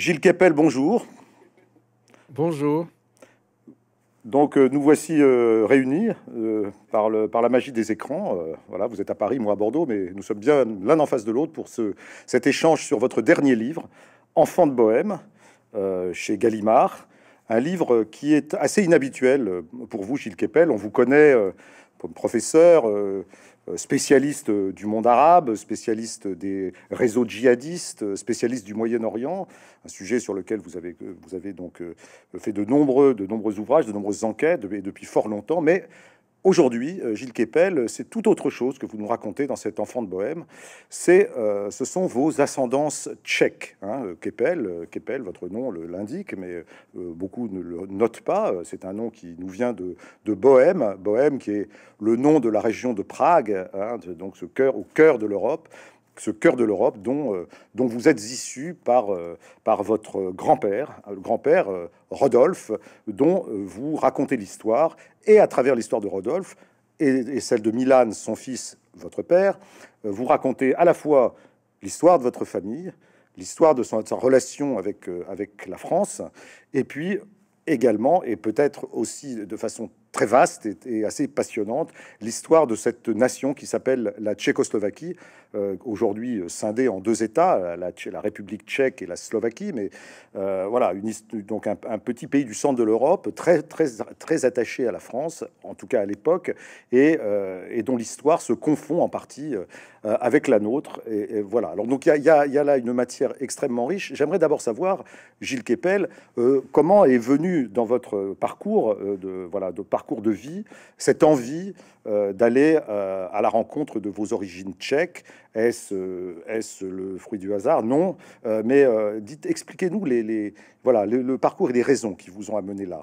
Gilles Keppel, bonjour. Bonjour. Donc euh, nous voici euh, réunis euh, par, la magie des écrans. voilà, vous êtes à Paris, moi à Bordeaux, mais nous sommes bien l'un en face de l'autre pour cet échange sur votre dernier livre, Enfant de Bohème, chez Gallimard. Un livre qui est assez inhabituel pour vous, Gilles Keppel. On vous connaît comme professeur, euh, spécialiste euh, du monde arabe, spécialiste des réseaux djihadistes, euh, spécialiste du Moyen-Orient, un sujet sur lequel vous avez, vous avez donc fait de nombreux, de nombreux ouvrages, de nombreuses enquêtes, depuis fort longtemps, mais Aujourd'hui, euh, Gilles Kepel, euh, c'est tout autre chose que vous nous racontez dans cet enfant de Bohème. C'est, euh, ce sont vos ascendances tchèques. Hein. Kepel, Kepel, votre nom l'indique, mais beaucoup ne le notent pas. C'est un nom qui nous vient de, Bohème, Bohème qui est le nom de la région de Prague, hein, donc ce cœur au cœur de l'Europe ce cœur de l'Europe dont, euh, vous êtes issu par, euh, votre grand-père, le euh, grand-père Rodolphe, dont vous racontez l'histoire, et à travers l'histoire de Rodolphe, et, celle de Milan, son fils, votre père, vous racontez à la fois l'histoire de votre famille, l'histoire de, sa relation avec, avec la France, et puis également, et peut-être aussi de façon très vaste et, assez passionnante, l'histoire de cette nation qui s'appelle la Tchécoslovaquie, euh, aujourd'hui euh, scindée en deux États, euh, la, la, République tchèque et la Slovaquie, mais voilà, une, donc un, petit pays du centre de l'Europe, très, très, très attaché à la France, en tout cas à l'époque, et, dont l'histoire se confond en partie avec la nôtre. Et, voilà. Alors donc il y, a, là une matière extrêmement riche. J'aimerais d'abord savoir, Gilles Kepel, comment est venu dans votre parcours de voilà de parcours parcours de vie, cette envie euh, d'aller euh, à la rencontre de vos origines tchèques Est-ce euh, est le fruit du hasard Non. mais dites, expliquez-nous les, voilà, le, parcours et les raisons qui vous ont amené là.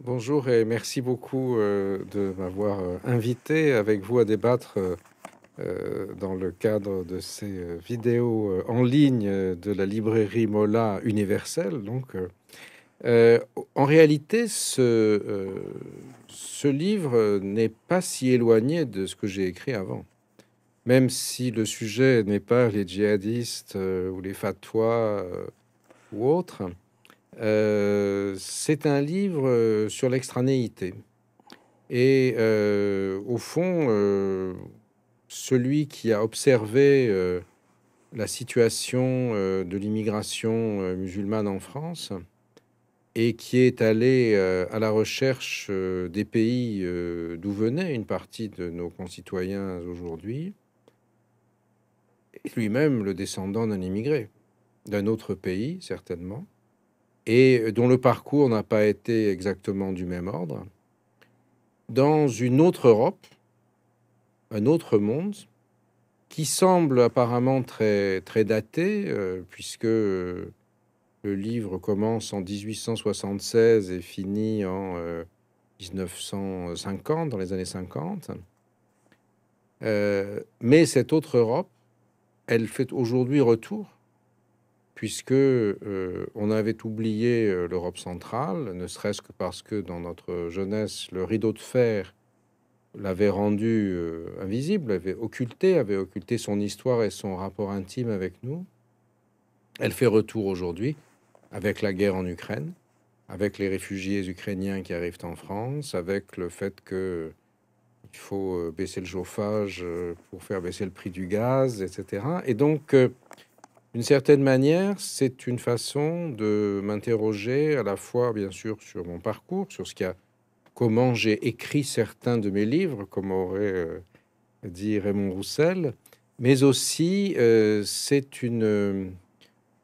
Bonjour et merci beaucoup de m'avoir invité avec vous à débattre dans le cadre de ces vidéos en ligne de la librairie Mola universelle. Donc, euh, en réalité, euh, ce, livre n'est pas si éloigné de ce que j'ai écrit avant. Même si le sujet n'est pas les djihadistes euh, ou les fatwas ou autres, c'est un livre sur l'extranéité. Et au fond, celui qui a observé la situation de l'immigration musulmane en France, et qui est allé euh, à la recherche euh, des pays euh, d'où venait une partie de nos concitoyens aujourd'hui, lui-même le descendant d'un immigré, d'un autre pays certainement, et dont le parcours n'a pas été exactement du même ordre, dans une autre Europe, un autre monde, qui semble apparemment très, très daté, puisque le livre commence en 1876 et finit en 1950, euh, dans les années 50. Euh, mais cette autre Europe, elle fait aujourd'hui retour, puisque euh, on avait oublié l'Europe centrale, ne serait-ce que parce que dans notre jeunesse, le rideau de fer l'avait rendu invisible, avait occulté, avait occulté son histoire et son rapport intime avec nous. Elle fait retour aujourd'hui avec la guerre en Ukraine, avec les réfugiés ukrainiens qui arrivent en France, avec le fait que il faut euh, baisser le chauffage euh, pour faire baisser le prix du gaz, etc. Et donc, euh, d'une certaine manière, c'est une façon de m'interroger à la fois, bien sûr, sur mon parcours, sur ce qu'il a, comment j'ai écrit certains de mes livres, comme aurait dit Raymond Roussel, mais aussi, c'est une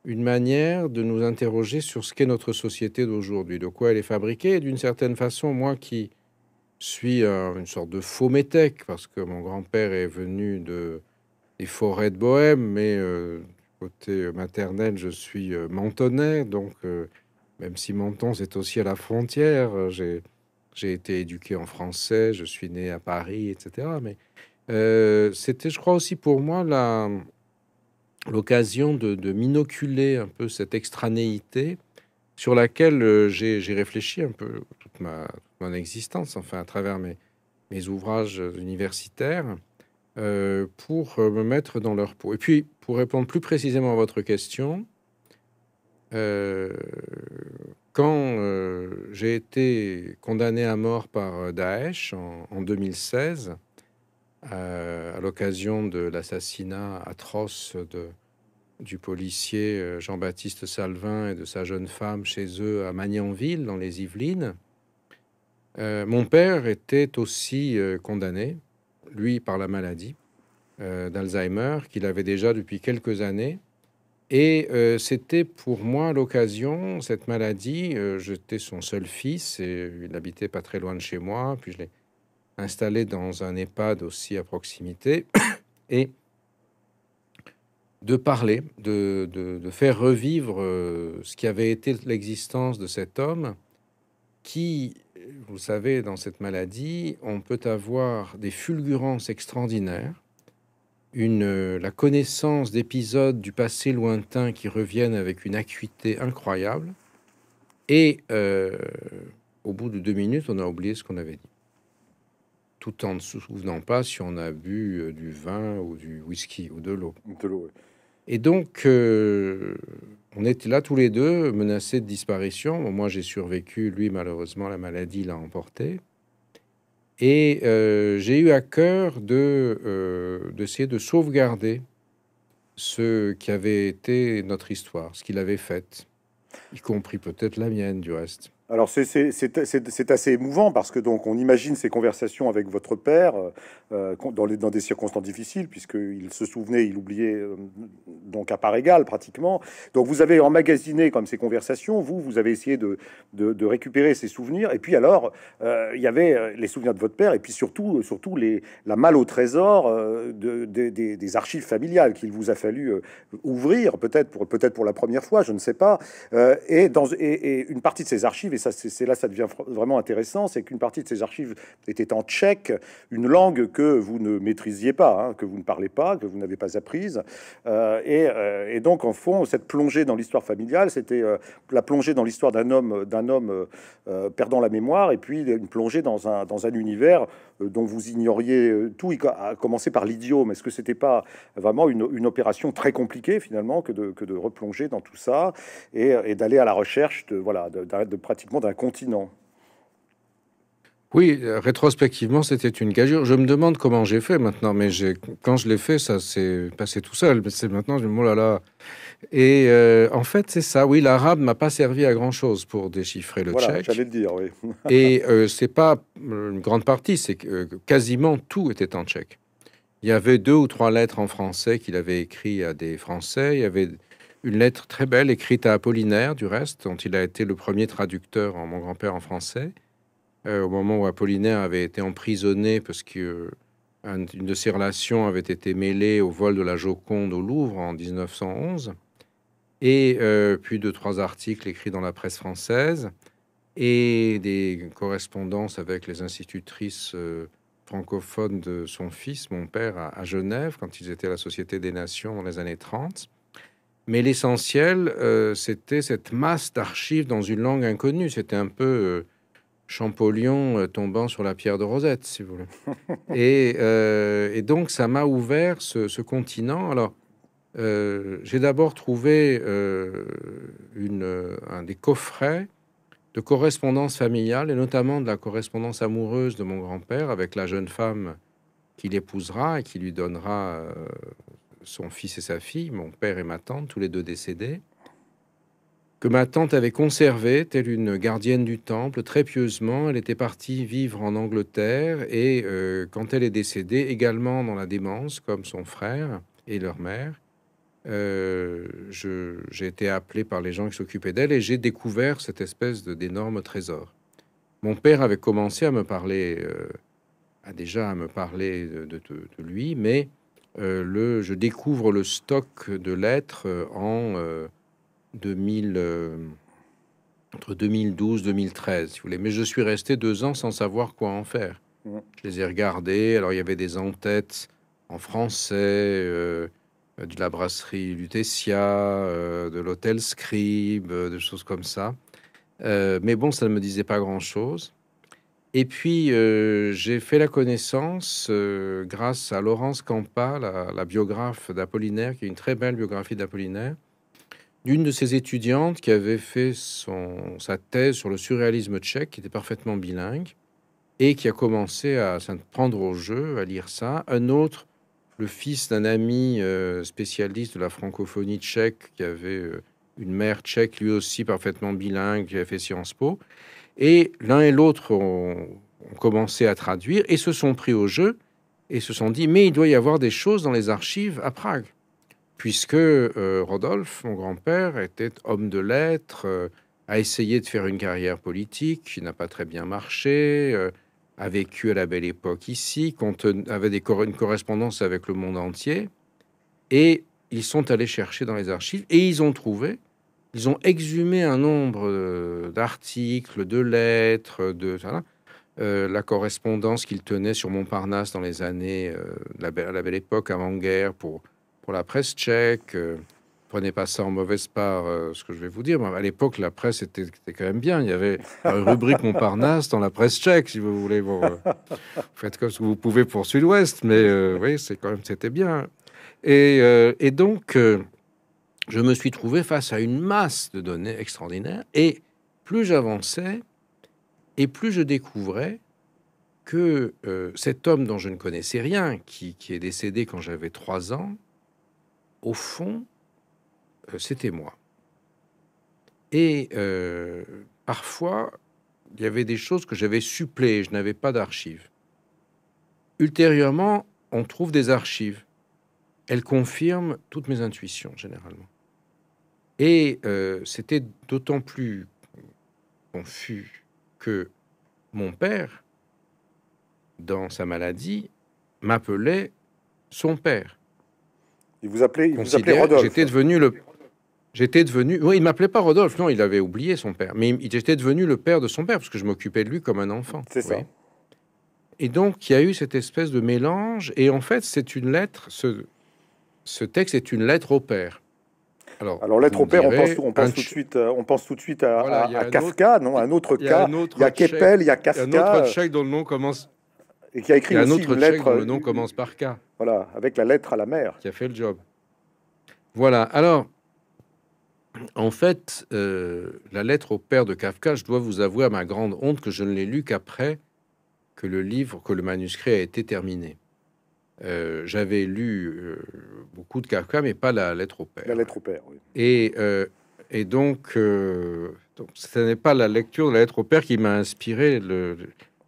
une manière de nous interroger sur ce qu'est notre société d'aujourd'hui, de quoi elle est fabriquée. Et d'une certaine façon, moi qui suis une sorte de faux métèque, parce que mon grand-père est venu de, des forêts de Bohème, mais euh, côté euh, maternel, je suis euh, mentonnais, donc même si Menton, c'est aussi à la frontière, j'ai, j'ai été éduqué en français, je suis né à Paris, etc. Mais c'était, je crois, aussi pour moi la l'occasion de, m'inoculer un peu cette extranéité sur laquelle euh, j'ai réfléchi un peu toute, ma, mon existence, enfin à travers mes, ouvrages universitaires, euh, pour euh, me mettre dans leur peau. Et puis, pour répondre plus précisément à votre question, quand j'ai été condamné à mort par Daesh en 2016, euh, à, l'occasion de l'assassinat atroce du policier euh, Jean-Baptiste Salvin et de sa jeune femme chez eux à Magnanville, dans les Yvelines. Euh, mon père était aussi condamné, lui par la maladie d'Alzheimer qu'il avait déjà depuis quelques années. Et c'était pour moi l'occasion, cette maladie, j'étais son seul fils et il n'habitait pas très loin de chez moi, puis je l'ai installé dans un EHPAD aussi à proximité et de parler, de, faire revivre euh, ce qui avait été l'existence de cet homme qui, vous savez, dans cette maladie, on peut avoir des fulgurances extraordinaires, une, euh, la connaissance d'épisodes du passé lointain qui reviennent avec une acuité incroyable, et euh, au bout de deux minutes, on a oublié ce qu'on avait dit tout en ne se souvenant pas si on a bu euh, du vin ou du whisky ou de l'eau. Et donc, euh, on était là tous les deux, menacés de disparition. moi, j'ai survécu. Lui, malheureusement, la maladie l'a emporté. Et euh, j'ai eu à cœur de d'essayer de sauvegarder ce qui avait été notre histoire, ce qu'il avait fait, y compris peut-être la mienne du reste. Alors c'est assez émouvant parce que donc on imagine ces conversations avec votre père euh, euh, dans, les, des circonstances difficiles, puisqu'il se souvenait, il oubliait, euh, donc à part égale pratiquement. Donc vous avez emmagasiné comme ces conversations, vous, vous avez essayé de, de, récupérer ces souvenirs, et puis alors, euh, il y avait les souvenirs de votre père, et puis surtout, surtout les, la malle au trésor de, des, archives familiales qu'il vous a fallu ouvrir, peut-être pour, peut pour la première fois, je ne sais pas. et, dans, une partie de ces archives, et ça, c'est là ça devient vraiment intéressant, c'est qu'une partie de ces archives était en tchèque, une langue que que vous ne maîtrisiez pas, hein, que vous ne parlez pas, que vous n'avez pas apprises. Euh, euh, et, donc, en fond, cette plongée dans l'histoire familiale, c'était euh, la plongée dans l'histoire d'un homme, d'un homme perdant la mémoire, et puis une plongée dans un, dans un univers dont vous ignoriez tout, à commencer par l'idiome. Est-ce que c'était pas vraiment une, opération très compliquée finalement que de, que de replonger dans tout ça et, d'aller à la recherche de voilà de pratiquement d'un continent? Oui, euh, rétrospectivement, c'était une gageure. Je me demande comment j'ai fait maintenant, mais quand je l'ai fait, ça s'est passé tout seul. Mais C'est maintenant, je me dis, oh là là. Et euh, en fait, c'est ça. Oui, l'arabe m'a pas servi à grand chose pour déchiffrer le voilà, tchèque. J'allais le dire, oui. Et ce euh, c'est pas une grande partie, c'est que quasiment tout était en tchèque. Il y avait deux ou trois lettres en français qu'il avait écrites à des Français. Il y avait une lettre très belle écrite à Apollinaire, du reste, dont il a été le premier traducteur en mon grand-père en français. Euh, au moment où Apollinaire avait été emprisonné parce que euh, une de ses relations avait été mêlée au vol de la Joconde au Louvre en 1911, et euh, puis deux, trois articles écrits dans la presse française, et des correspondances avec les institutrices francophones de son fils, mon père, à, Genève, quand ils étaient à la Société des Nations dans les années 30. Mais l'essentiel, c'était cette masse d'archives dans une langue inconnue. C'était un peu Champollion euh, tombant sur la pierre de Rosette, si vous voulez. Euh, et, donc, ça m'a ouvert ce, continent. Alors, euh, j'ai d'abord trouvé un des coffrets de correspondance familiale, et notamment de la correspondance amoureuse de mon grand-père avec la jeune femme qu'il épousera et qui lui donnera son fils et sa fille, mon père et ma tante, tous les deux décédés que ma tante avait conservé, telle une gardienne du temple, très pieusement. Elle était partie vivre en Angleterre et euh, quand elle est décédée, également dans la démence, comme son frère et leur mère, euh, j'ai été appelé par les gens qui s'occupaient d'elle et j'ai découvert cette espèce d'énorme trésor. Mon père avait commencé à me parler, à euh, déjà à me parler de, lui, mais je découvre le stock de lettres en 2000, euh, entre 2012 2013, si vous voulez. Mais je suis resté deux ans sans savoir quoi en faire. Mmh. Je les ai regardés. Alors, il y avait des en-têtes en français, euh, de la brasserie Lutetia, euh, de l'hôtel Scribe, de choses comme ça. mais bon, ça ne me disait pas grand-chose. Et puis, j'ai fait la connaissance grâce à Laurence Campa, la, la biographe d'Apollinaire, qui est une très belle biographie d'Apollinaire, d'une de ses étudiantes qui avait fait son, sa thèse sur le surréalisme tchèque, qui était parfaitement bilingue, et qui a commencé à s'en prendre au jeu, à lire ça. Un autre, le fils d'un ami euh, spécialiste de la francophonie tchèque, qui avait euh, une mère tchèque, lui aussi parfaitement bilingue, qui avait fait Sciences Po. Et l'un et l'autre ont commencé à traduire et se sont pris au jeu et se sont dit, mais il doit y avoir des choses dans les archives à Prague puisque euh, Rodolphe, mon grand-père, était homme de lettres, euh, a essayé de faire une carrière politique qui n'a pas très bien marché, euh, a vécu à la belle époque ici, avait des une correspondance avec le monde entier, et ils sont allés chercher dans les archives, et ils ont trouvé, ils ont exhumé un nombre d'articles, de lettres, de... la correspondance qu'il tenait sur Montparnasse dans les années, la, belle, la, belle, époque, avant-guerre, pour la presse tchèque. Euh, prenez pas ça en mauvaise part, euh, ce que je vais vous dire. à l'époque, la presse était, quand même bien. Il y avait une rubrique Montparnasse dans la presse tchèque, si vous voulez. Vous euh, faites comme vous pouvez pour Sud-Ouest, mais oui, c'est quand même c'était bien. Et, donc, je me suis trouvé face à une masse de données extraordinaires. Et plus j'avançais, et plus je découvrais que cet homme dont je ne connaissais rien, qui est décédé quand j'avais trois ans, au fond, euh, c'était moi. Et euh, parfois, il y avait des choses que j'avais suppléées, je n'avais pas d'archives. Ultérieurement, on trouve des archives. Elles confirment toutes mes intuitions, généralement. Et euh, c'était d'autant plus confus que mon père, dans sa maladie, m'appelait son père. Il vous appelait, il vous appelait Rodolphe. J'étais devenu le. J'étais devenu. Oui, il m'appelait pas Rodolphe, non, il avait oublié son père. Mais il était devenu le père de son père, parce que je m'occupais de lui comme un enfant. C'est ça. Et donc, il y a eu cette espèce de mélange. Et en fait, c'est une lettre. Ce, ce texte est une lettre au père. Alors, Alors lettre au père, on pense, tout de suite, euh, on pense tout de suite à, à, Kafka, non Un autre cas. Il y a Kepel, il y a Kafka. Un autre chèque dont le nom commence et qui a écrit un autre une lettre. le euh, nom commence par K. Voilà, avec la lettre à la mère. Qui a fait le job. Voilà. Alors, en fait, euh, la lettre au père de Kafka, je dois vous avouer à ma grande honte que je ne l'ai lue qu'après que le livre, que le manuscrit a été terminé. Euh, j'avais lu beaucoup de Kafka, mais pas la lettre au père. La lettre au père, oui. Et, et donc, donc, ce n'est pas la lecture de la lettre au père qui m'a inspiré le,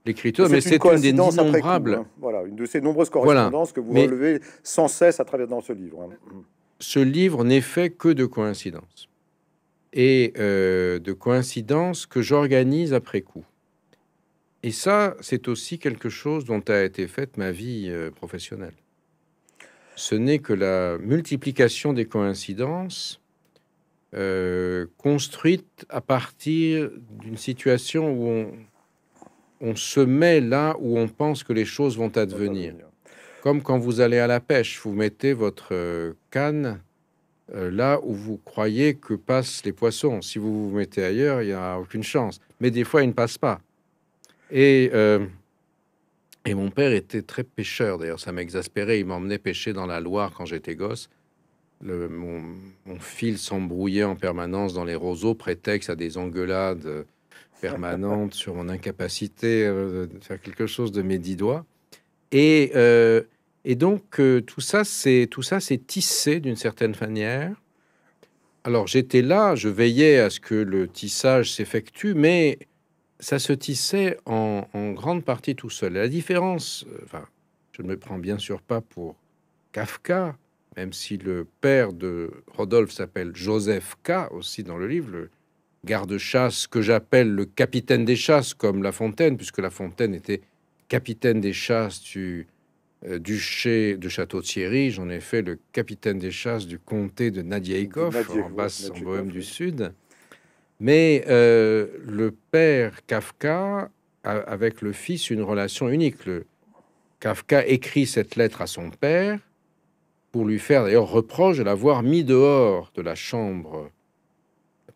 l'écriture, mais c'est une, des innombrables. Voilà, une de ces nombreuses correspondances que vous relevez sans cesse à travers dans ce livre. Hein. Ce livre n'est fait que de coïncidences et euh, de coïncidences que j'organise après coup. Et ça, c'est aussi quelque chose dont a été faite ma vie euh, professionnelle. Ce n'est que la multiplication des coïncidences euh, construite à partir d'une situation où on, on se met là où on pense que les choses vont advenir. Comme quand vous allez à la pêche, vous mettez votre euh, canne euh, là où vous croyez que passent les poissons. Si vous vous mettez ailleurs, il n'y a aucune chance. Mais des fois, il ne passe pas. Et, euh, et mon père était très pêcheur, d'ailleurs, ça m'exaspérait. Il m'emmenait pêcher dans la Loire quand j'étais gosse. mon, mon, fil s'embrouillait en permanence dans les roseaux, prétexte à des engueulades permanente sur mon incapacité euh, de faire quelque chose de mes dix doigts. Et, euh, donc, euh, tout ça, c'est tout ça, c'est tissé d'une certaine manière. Alors, j'étais là, je veillais à ce que le tissage s'effectue, mais ça se tissait en, grande partie tout seul. la différence, enfin, je ne me prends bien sûr pas pour Kafka, même si le père de Rodolphe s'appelle Joseph K aussi dans le livre, le, garde-chasse que j'appelle le capitaine des chasses, comme La Fontaine, puisque La Fontaine était capitaine des chasses du euh, duché de Château-Thierry. J'en ai fait le capitaine des chasses du comté de Nadiaïkov, en basse en Bohème du Sud. Mais euh, le père Kafka a avec le fils une relation unique. Le Kafka écrit cette lettre à son père pour lui faire d'ailleurs reproche de l'avoir mis dehors de la chambre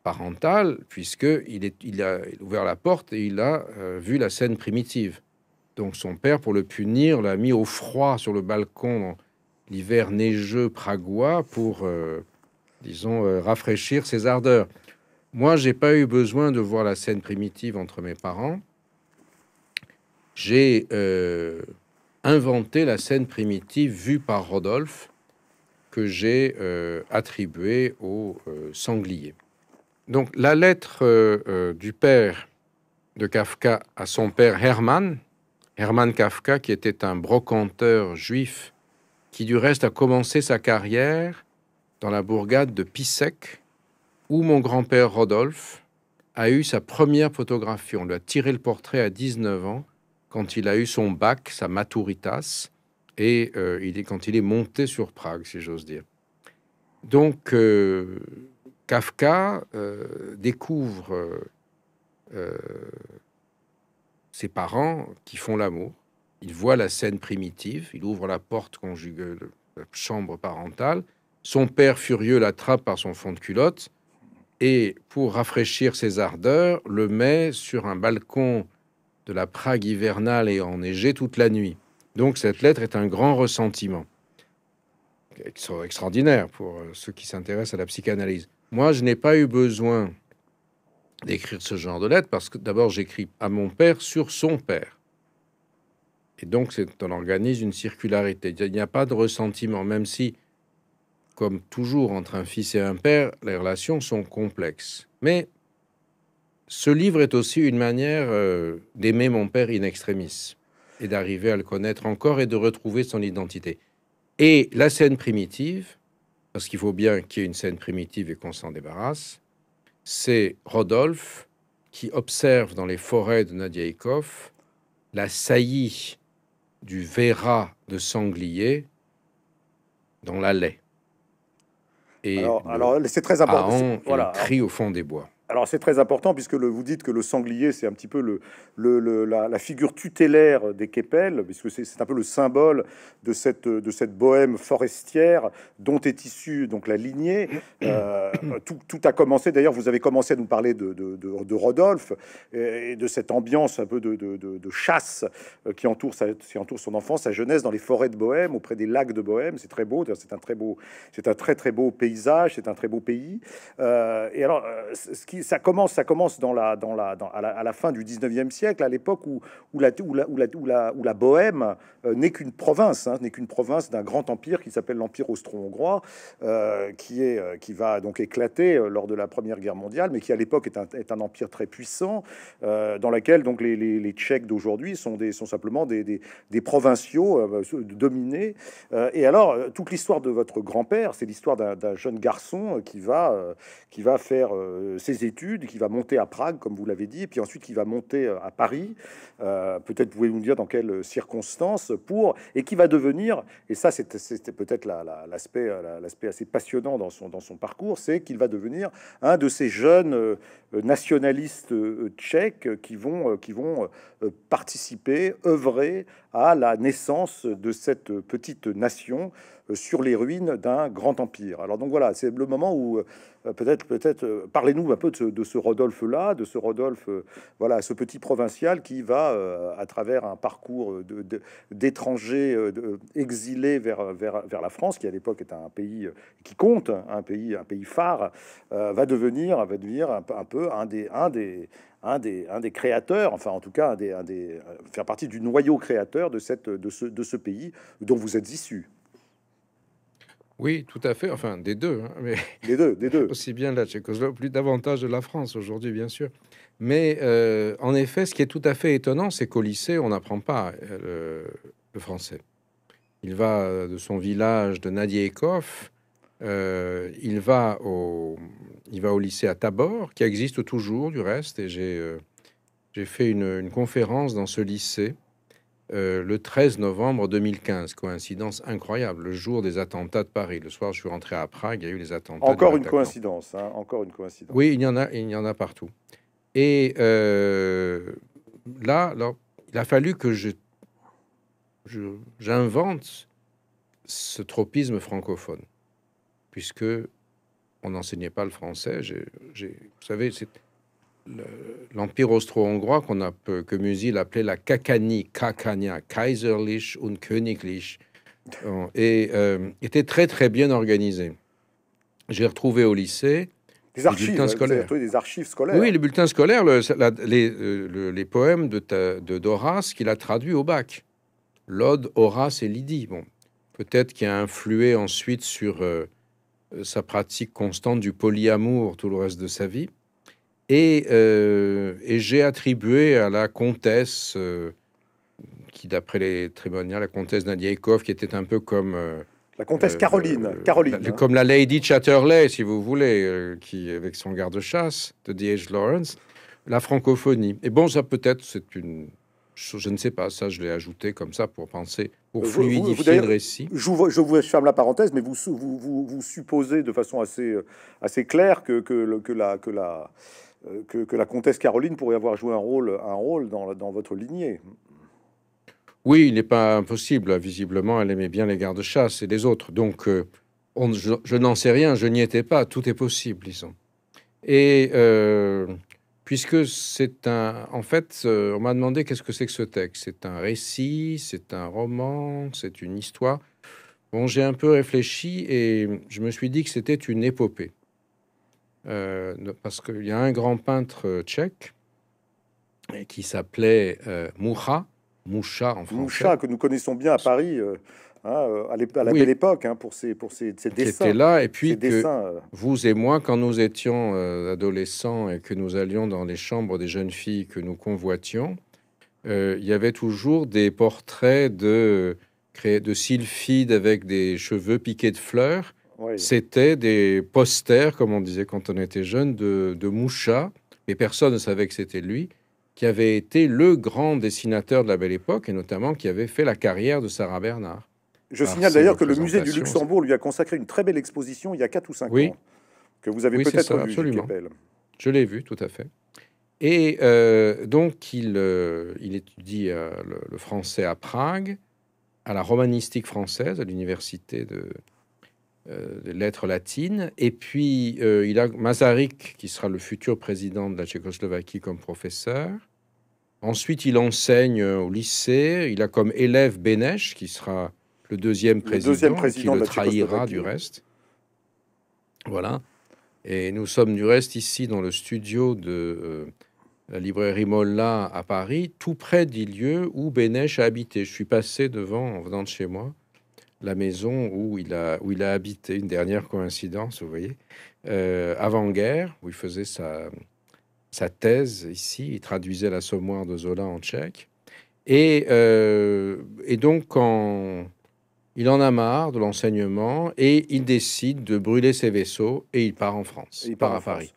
parental, puisqu'il il a ouvert la porte et il a euh, vu la scène primitive. Donc son père, pour le punir, l'a mis au froid sur le balcon dans l'hiver neigeux pragois pour, euh, disons, euh, rafraîchir ses ardeurs. Moi, j'ai pas eu besoin de voir la scène primitive entre mes parents. J'ai inventé la scène primitive vue par Rodolphe que j'ai attribuée au sanglier donc la lettre euh, euh, du père de Kafka à son père Hermann, Hermann Kafka qui était un brocanteur juif qui du reste a commencé sa carrière dans la bourgade de Pissec où mon grand-père Rodolphe a eu sa première photographie. On lui a tiré le portrait à 19 ans quand il a eu son bac, sa maturitas, et euh, il est, quand il est monté sur Prague, si j'ose dire. Donc, Kafka euh, découvre euh, ses parents qui font l'amour. Il voit la scène primitive, il ouvre la porte conjugale, la chambre parentale. Son père furieux l'attrape par son fond de culotte et, pour rafraîchir ses ardeurs, le met sur un balcon de la Prague hivernale et enneigée toute la nuit. Donc cette lettre est un grand ressentiment extraordinaire pour euh, ceux qui s'intéressent à la psychanalyse. Moi, je n'ai pas eu besoin d'écrire ce genre de lettre parce que d'abord, j'écris à mon père sur son père. Et donc, c'est, on organise une circularité. Il n'y a pas de ressentiment, même si, comme toujours entre un fils et un père, les relations sont complexes. Mais ce livre est aussi une manière euh, d'aimer mon père in extremis et d'arriver à le connaître encore et de retrouver son identité. Et la scène primitive, parce qu'il faut bien qu'il y ait une scène primitive et qu'on s'en débarrasse, c'est Rodolphe qui observe dans les forêts de Nadiaïkov la saillie du verra de sanglier dans la lait. Et alors, c'est très important. Ahan, voilà. au fond des bois. Alors c'est très important puisque vous dites que le sanglier, c'est un petit peu le, la, figure tutélaire des Képels, puisque c'est un peu le symbole de cette, de cette bohème forestière dont est issue donc la lignée. Euh, tout, a commencé, d'ailleurs vous avez commencé à nous parler de, de, Rodolphe et, de cette ambiance un peu de, de chasse qui entoure, qui entoure son enfance, sa jeunesse dans les forêts de Bohème, auprès des lacs de Bohème. C'est très beau, c'est un très beau, c'est un très très beau paysage, c'est un très beau pays. Euh, et alors euh, ce qui ça commence, ça commence dans la, dans la, dans, à, la fin du 19e siècle, à l'époque où, où, la, où, où, la, où la Bohème euh, n'est qu'une province, hein, n'est qu'une province d'un grand empire qui s'appelle l'Empire austro-hongrois, euh, qui, est, euh, qui va donc éclater lors de la Première Guerre mondiale, mais qui à l'époque est un, empire très puissant, dans laquelle donc les, Tchèques d'aujourd'hui sont, des, sont simplement des, des, des provinciaux dominés. et alors, toute l'histoire de votre grand-père, c'est l'histoire d'un jeune garçon qui va, qui va faire ses études qui va monter à Prague, comme vous l'avez dit, et puis ensuite qui va monter euh, à Paris, euh, peut-être pouvez-vous nous dire dans quelles circonstances, pour, et qui va devenir, et ça c'était peut-être l'aspect euh, l'aspect assez passionnant dans son, dans son parcours, c'est qu'il va devenir un de ces jeunes nationalistes tchèques qui vont, qui vont participer, œuvrer à la naissance de cette petite nation sur les ruines d'un grand empire. Alors donc voilà, c'est le moment où euh, peut-être, peut-être, euh, parlez-nous un peu de ce, Rodolphe-là, de ce Rodolphe, euh, voilà, ce petit provincial qui va, à travers un parcours d'étrangers exilés vers, la France, qui à l'époque est un pays qui compte, un pays, un pays phare, va devenir, va devenir un, un peu un des, un des, un des, un des, créateurs, enfin en tout cas, un des, un des, faire partie du noyau créateur de, cette, de, ce, de ce pays dont vous êtes issu. Oui, tout à fait. Enfin, des deux. Hein, mais des deux, des deux. Aussi bien là, la Tchécoslo, plus davantage de la France aujourd'hui, bien sûr. Mais euh, en effet, ce qui est tout à fait étonnant, c'est qu'au lycée, on n'apprend pas euh, le, français. Il va de son village de Nadiekov, euh, il, va au, il va au lycée à Tabor, qui existe toujours du reste, et j'ai fait une, conférence dans ce lycée euh, le 13 novembre 2015. Coïncidence incroyable, le jour des attentats de Paris. Le soir, je suis rentré à Prague, il y a eu les attentats. Encore une coïncidence, hein, encore une coïncidence. Oui, il y en a, il y en a partout. Et euh, là, il a fallu que je, j'invente ce tropisme francophone, puisque on n'enseignait pas le français. vous savez, c'est l'Empire austro-hongrois qu'on a que Musil appelait la Kakani, Kakania, Kaiserlich und Königlich, euh, et euh, était très très bien organisé. J'ai retrouvé au lycée des archives, les hein, des archives scolaires. Oui, les bulletins scolaires, euh, les, poèmes de d'Horace qu'il a traduits au bac. L'Ode, Horace et Lydie. Bon, peut-être qu'il a influé ensuite sur sa pratique constante du polyamour tout le reste de sa vie. Euh, et, j'ai attribué à la comtesse, euh, qui d'après les tribunaux, la comtesse Nadiaïkov, qui était un peu comme... Euh, la comtesse Caroline, Caroline. Comme la Lady Chatterley, si vous voulez, qui avec son garde-chasse de D.H. Lawrence, la francophonie. Et bon, ça peut-être, c'est une... Je ne sais pas, ça je l'ai ajouté comme ça pour penser, pour fluidifier le récit. Je vous, ferme la parenthèse, mais vous, vous, supposez de façon assez, assez claire que, que, que la... Que la euh, que, la comtesse Caroline pourrait avoir joué un rôle, un rôle dans, votre lignée. Oui, il n'est pas impossible. Visiblement, elle aimait bien les gardes-chasse et les autres. Donc, euh, je, n'en sais rien, je n'y étais pas. Tout est possible, disons. Et euh, puisque c'est un... En fait, on m'a demandé qu'est-ce que c'est que ce texte. C'est un récit, c'est un roman, c'est une histoire. Bon, j'ai un peu réfléchi et je me suis dit que c'était une épopée. Euh, parce qu'il y a un grand peintre euh, tchèque qui s'appelait euh, Moucha, Moucha en français. Moucha, que nous connaissons bien à Paris. Hein, à, la belle époque, hein, pour ses pour dessins. C'était là, et puis que vous et moi, quand nous étions adolescents et que nous allions dans les chambres des jeunes filles que nous convoitions, il y avait toujours des portraits de de sylphides avec des cheveux piqués de fleurs c'était des posters, comme on disait quand on était jeune, de, Mouchat. mais personne ne savait que c'était lui, qui avait été le grand dessinateur de la belle époque, et notamment qui avait fait la carrière de Sarah Bernard. Je signale d'ailleurs que le musée du Luxembourg lui a consacré une très belle exposition il y a 4 ou 5 ans, que vous avez oui, peut-être absolument. Je l'ai vu tout à fait. Et euh, donc, il, euh, étudie euh, le, français à Prague, à la romanistique française, à l'université de, euh, des lettres latines. Et puis, euh, il a Masaryk, qui sera le futur président de la Tchécoslovaquie, comme professeur. Ensuite, il enseigne au lycée. Il a comme élève Bénèche, qui sera le deuxième président, qui le trahira du reste. Voilà. Et nous sommes du reste ici dans le studio de euh, la librairie Molla à Paris, tout près du lieu où Bénèche a habité. Je suis passé devant en venant de chez moi la maison où il a, où il a habité, une dernière coïncidence, vous voyez, euh, avant-guerre, où il faisait sa, sa thèse ici, il traduisait la l'assommoir de Zola en tchèque. Et, euh, et donc, quand il en a marre de l'enseignement et il décide de brûler ses vaisseaux et il part en France, il part, à Paris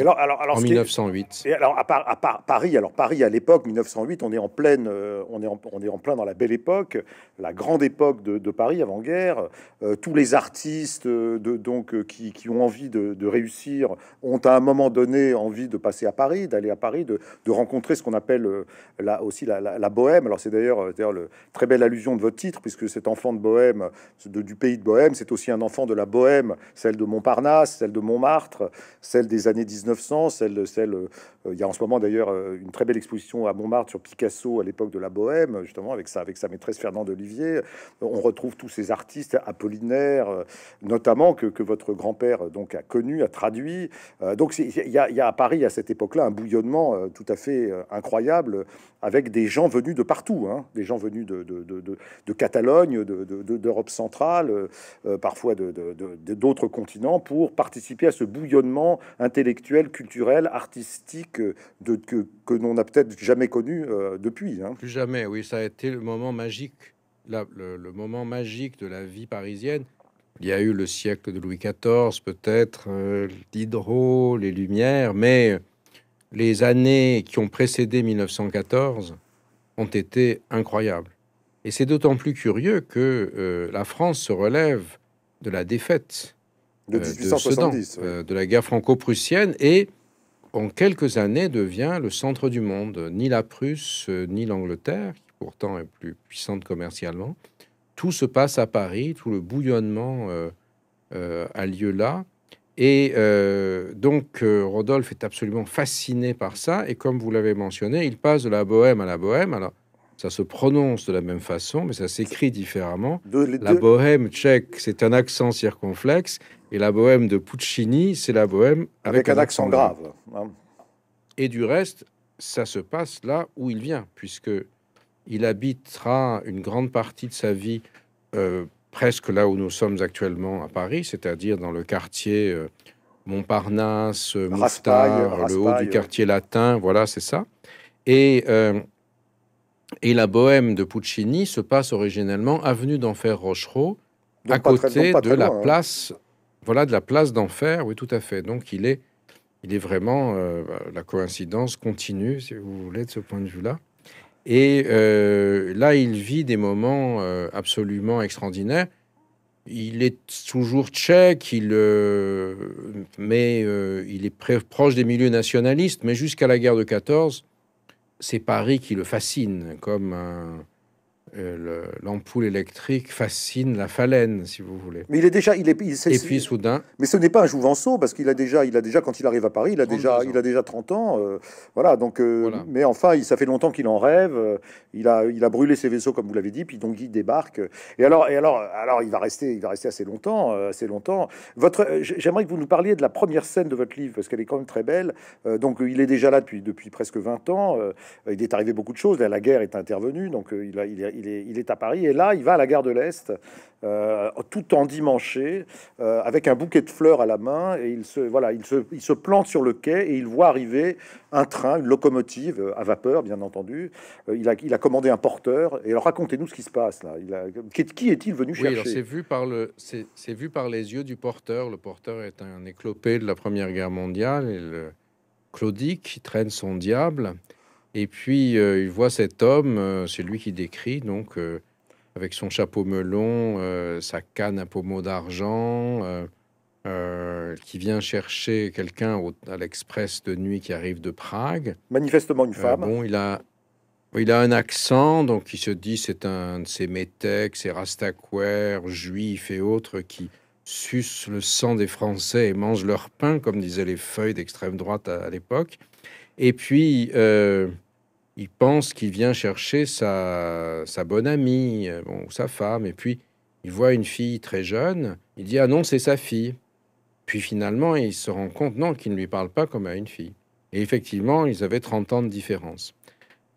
alors, alors, en 1908. et alors, à, à Paris, alors Paris à l'époque 1908, on est en pleine, euh, on, est en, on est en plein dans la belle époque, la grande époque de, Paris avant guerre. Euh, tous les artistes euh, de, donc qui, ont envie de, réussir ont à un moment donné envie de passer à Paris, d'aller à Paris, de, rencontrer ce qu'on appelle là aussi la, bohème. Alors c'est d'ailleurs le très belle allusion de votre titre puisque cet enfant de bohème, du pays de Bohème, c'est aussi un enfant de la bohème, celle de Montparnasse, celle de Montmartre, celle des années 1900, celle, celle euh, euh, il y a en ce moment d'ailleurs euh, une très belle exposition à Montmartre sur Picasso à l'époque de la Bohème, justement avec sa, avec sa maîtresse Fernande Olivier. Euh, on retrouve tous ces artistes apollinaires, notamment que, votre grand-père donc a connu, a traduit. donc il y, a, à Paris à cette époque-là un bouillonnement tout à fait incroyable avec des gens venus de partout, hein. des gens venus de, de, de, Catalogne, d'Europe centrale, parfois d'autres continents, pour participer à ce bouillonnement intellectuel, culturel, artistique que, que, l'on n'a peut-être jamais connu euh, depuis. Hein. Plus jamais, oui, ça a été le moment magique, le, moment magique de la vie parisienne. Il y a eu le siècle de Louis XIV, peut-être, euh, l'hydro, les Lumières, mais les années qui ont précédé 1914 ont été incroyables. Et c'est d'autant plus curieux que euh, la France se relève de la défaite de, 1870, euh, de la guerre franco-prussienne et en quelques années, devient le centre du monde. Ni la Prusse, ni l'Angleterre, qui pourtant est plus puissante commercialement. Tout se passe à Paris, tout le bouillonnement euh, euh, a lieu là. Et euh, donc, Rodolphe est absolument fasciné par ça. Et comme vous l'avez mentionné, il passe de la bohème à la bohème. Alors, ça se prononce de la même façon, mais ça s'écrit différemment. La bohème tchèque, c'est un accent circonflexe, et la bohème de Puccini, c'est la bohème avec, un, accent, grave. Et du reste, ça se passe là où il vient, puisque il habitera une grande partie de sa vie euh, presque là où nous sommes actuellement à Paris, c'est-à-dire dans le quartier euh, Montparnasse, euh, le haut du quartier latin, voilà, c'est ça. Et, et la bohème de Puccini se passe originellement avenue d'Enfer Rochereau, à côté de la hein. place, voilà, de la place d'Enfer, oui, tout à fait. Donc il est il est vraiment euh, bah, la coïncidence continue, si vous voulez, de ce point de vue-là. Et euh, là, il vit des moments euh, absolument extraordinaires. Il est toujours tchèque, il, mais il est proche des milieux nationalistes. Mais jusqu'à la guerre de 14, c'est Paris qui le fascine comme un, l'ampoule électrique fascine la phalène, si vous voulez. Mais il est déjà, il est, il, et puis soudain. Mais ce n'est pas un jouvenceau parce qu'il a déjà, il a déjà quand il arrive à Paris, il a déjà, il a déjà 30 ans, euh, voilà. Donc, euh, mais enfin, il, ça fait longtemps qu'il en rêve. Euh, il a, il a brûlé ses vaisseaux comme vous l'avez dit, puis donc il débarque. Et alors, et alors, alors, il va rester, il va rester assez longtemps, assez longtemps. Votre, j'aimerais que vous nous parliez de la première scène de votre livre parce qu'elle est quand même très belle. donc, il est déjà là depuis depuis presque 20 ans. il est arrivé beaucoup de choses. Là, la guerre est intervenue, donc il a, il, a, il est, à Paris. Et là, il va à la gare de l'Est, euh, tout en dimanché, euh, avec un bouquet de fleurs à la main. Et il se, voilà, il, se, il se plante sur le quai et il voit arriver un train, une locomotive euh, à vapeur, bien entendu. il, a, il a commandé un porteur. Et alors, racontez-nous ce qui se passe là. qui est-il venu chercher C'est vu, par le, c'est, c'est vu par les yeux du porteur. Le porteur est un éclopé de la Première Guerre mondiale. Et le qui traîne son diable. Et puis, euh, il voit cet homme, euh, c'est lui qui décrit, donc, euh, avec son chapeau melon, sa canne à pommeau d'argent, qui vient chercher quelqu'un à l'express de nuit qui arrive de Prague. Manifestement une femme. bon, il a, il a un accent, donc il se dit c'est un de ces métèques, ces rastaquaires, juifs et autres qui sucent le sang des Français et mangent leur pain, comme disaient les feuilles d'extrême droite à l'époque. Et puis, euh, il pense qu'il vient chercher sa, bonne amie euh, bon, ou sa femme. Et puis, il voit une fille très jeune. Il dit Ah non, c'est sa fille. Puis finalement, il se rend compte non, qu'il ne lui parle pas comme à une fille. Et effectivement, ils avaient 30 ans de différence.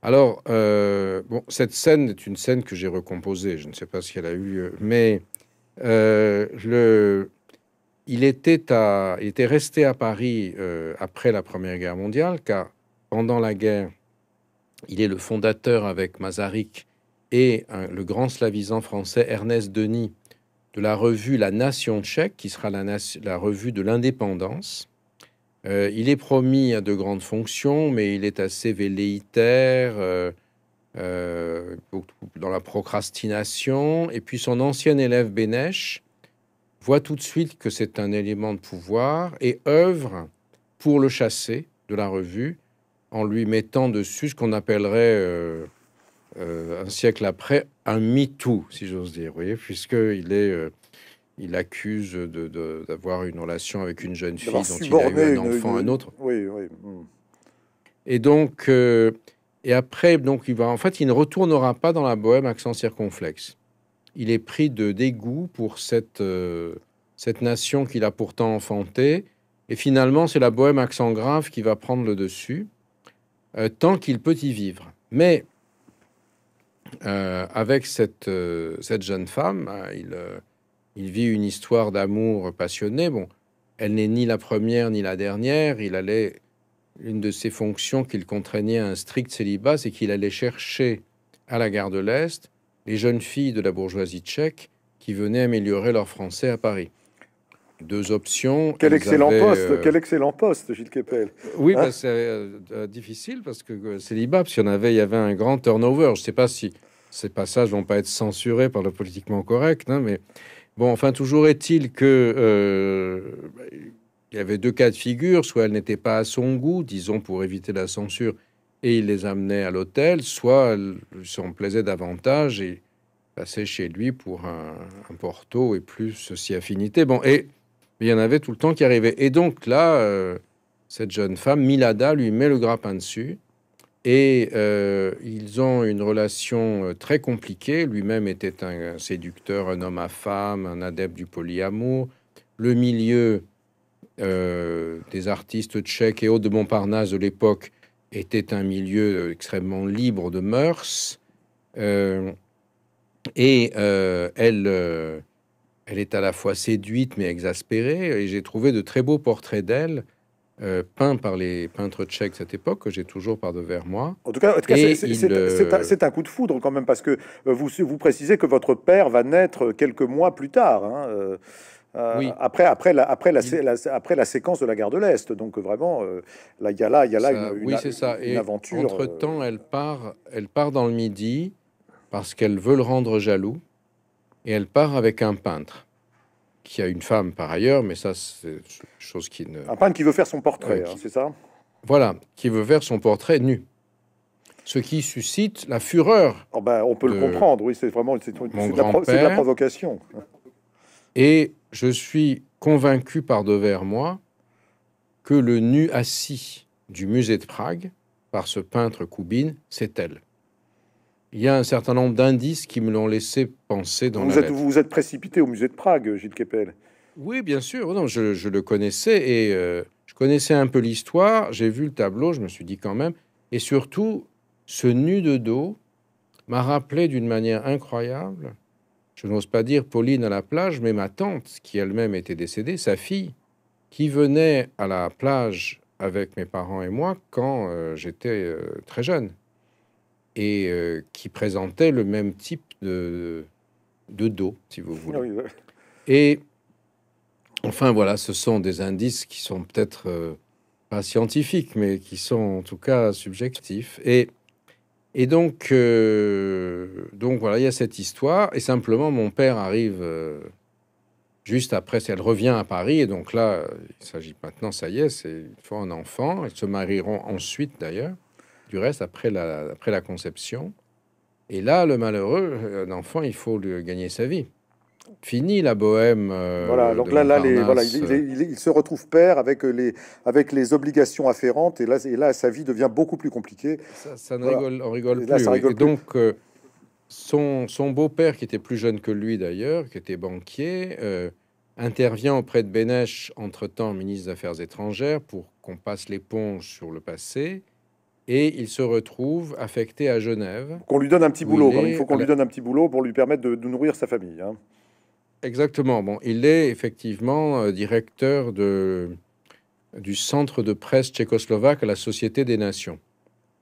Alors, euh, bon, cette scène est une scène que j'ai recomposée. Je ne sais pas si elle a eu lieu. Mais le, il était, resté à Paris euh, après la Première Guerre mondiale, car pendant la guerre, il est le fondateur avec Mazaric et euh, le grand slavisant français Ernest Denis de la revue La Nation tchèque, qui sera la, revue de l'indépendance. Euh, il est promis à de grandes fonctions, mais il est assez velléitaire, dans la procrastination. Et puis son ancien élève Bénèche voit tout de suite que c'est un élément de pouvoir et œuvre pour le chasser de la revue en lui mettant dessus ce qu'on appellerait euh, euh, un siècle après un me-too, si j'ose dire, puisque puisqu'il est. Euh, il accuse d'avoir une relation avec une jeune fille dont il a eu un enfant, un autre. oui. Hmm. Et donc, et après, donc, il va, en fait, il ne retournera pas dans la bohème accent circonflexe il est pris de dégoût pour cette, euh, cette nation qu'il a pourtant enfantée. Et finalement, c'est la bohème accent grave qui va prendre le dessus, euh, tant qu'il peut y vivre. Mais euh, avec cette, cette jeune femme, hein, il, vit une histoire d'amour passionné. Bon, elle n'est ni la première ni la dernière. Il allait une de ses fonctions qu'il contraignait à un strict célibat, c'est qu'il allait chercher à la gare de l'Est les jeunes filles de la bourgeoisie tchèque qui venaient améliorer leur français à Paris. Deux options. Quel excellent poste, euh, quel excellent poste, Gilles Kepel. Oui, hein bah, c'est euh, euh, difficile parce que célibat, Si on avait, il y avait un grand turnover. Je ne sais pas si ces passages vont pas être censurés par le politiquement correct, hein, mais bon, enfin, toujours est-il que il y avait deux cas de figure, soit elle n'était pas à son goût, disons pour éviter la censure, et il les amenait à l'hôtel, soit ils s'en plaisait davantage et passait chez lui pour un, porto et plus ceci affinité. Bon, et il y en avait tout le temps qui arrivait. Et donc là, euh, cette jeune femme, Milada, lui met le grappin dessus. Et euh, ils ont une relation euh, très compliquée. Lui-même était un, séducteur, un homme à femme, un adepte du polyamour. Le milieu des artistes tchèques et hauts de Montparnasse de l'époque était un milieu extrêmement libre de mœurs. Euh, et euh, elle, euh, elle est à la fois séduite mais exaspérée. Et j'ai trouvé de très beaux portraits d'elle. peints par les peintres tchèques de cette époque, que j'ai toujours par devers moi. En tout cas, c'est un coup de foudre quand même, parce que vous, vous précisez que votre père va naître quelques mois plus tard. Hein, euh, après, après, la, après, la, après la séquence de la gare de l'Est. Donc vraiment, euh, il y a là, il y a là une, oui, ça. aventure. Entre temps, euh, elle part, elle part dans le Midi parce qu'elle veut le rendre jaloux et elle part avec un peintre qui a une femme par ailleurs, mais ça, c'est chose qui ne. Un peintre qui veut faire son portrait, hein, c'est ça Voilà, qui veut faire son portrait nu ce qui suscite la fureur. Oh, ben, on peut le comprendre, oui, c'est vraiment c'est, la provocation. Et je suis convaincu par Devers, moi, que le nu assis du musée de Prague, par ce peintre Koubine, c'est elle. Il y a un certain nombre d'indices qui me l'ont laissé penser dans vous êtes, Vous vous êtes précipité au musée de Prague, Gilles Kepel Oui, bien sûr. Non, je, le connaissais et euh, je connaissais un peu l'histoire. J'ai vu le tableau, je me suis dit quand même. Et surtout, ce nu de dos m'a rappelé d'une manière incroyable je n'ose pas dire Pauline à la plage, mais ma tante, qui elle-même était décédée, sa fille, qui venait à la plage avec mes parents et moi quand euh, j'étais euh, très jeune, et euh, qui présentait le même type de, de dos, si vous voulez. Et enfin, voilà, ce sont des indices qui sont peut-être pas scientifiques, mais qui sont en tout cas subjectifs. Et et donc, euh, donc voilà, il y a cette histoire. Et simplement, mon père arrive euh, juste après, elle revient à Paris. Et donc là, il s'agit maintenant, ça y est, c'est une un enfant. Ils se marieront ensuite d'ailleurs, du reste, après la, après la conception. Et là, le malheureux, enfant, il faut lui gagner sa vie fini la bohème. Euh, voilà, donc là, voilà, euh. il, se retrouve père avec euh, les, obligations afférentes, et là, sa vie devient beaucoup plus compliquée. Ça, ne rigole, on rigole, et donc, son, beau-père, qui était plus jeune que lui d'ailleurs, qui était banquier, intervient auprès de Bénèche, entre-temps ministre des Affaires étrangères, pour qu'on passe l'éponge sur le passé et il se retrouve affecté à Genève. Qu'on lui donne un petit boulot, il, hein. faut qu'on lui donne un petit boulot pour lui permettre de, nourrir sa famille. Hein. Exactement. Bon, il est effectivement euh, directeur de, du centre de presse tchécoslovaque à la Société des Nations,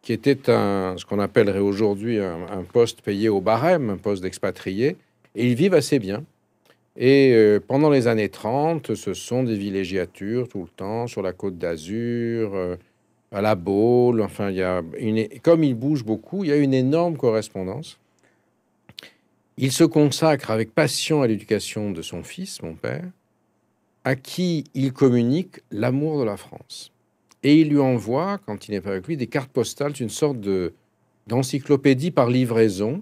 qui était un, ce qu'on appellerait aujourd'hui un, poste payé au barème, un poste d'expatrié. Et ils vivent assez bien. Et euh, pendant les années 30, ce sont des villégiatures tout le temps sur la côte d'Azur, euh, à la Baule. Enfin, il y a une, comme il bouge beaucoup, il y a une énorme correspondance. Il se consacre avec passion à l'éducation de son fils, mon père, à qui il communique l'amour de la France. Et il lui envoie, quand il n'est pas avec lui, des cartes postales, une sorte d'encyclopédie par livraison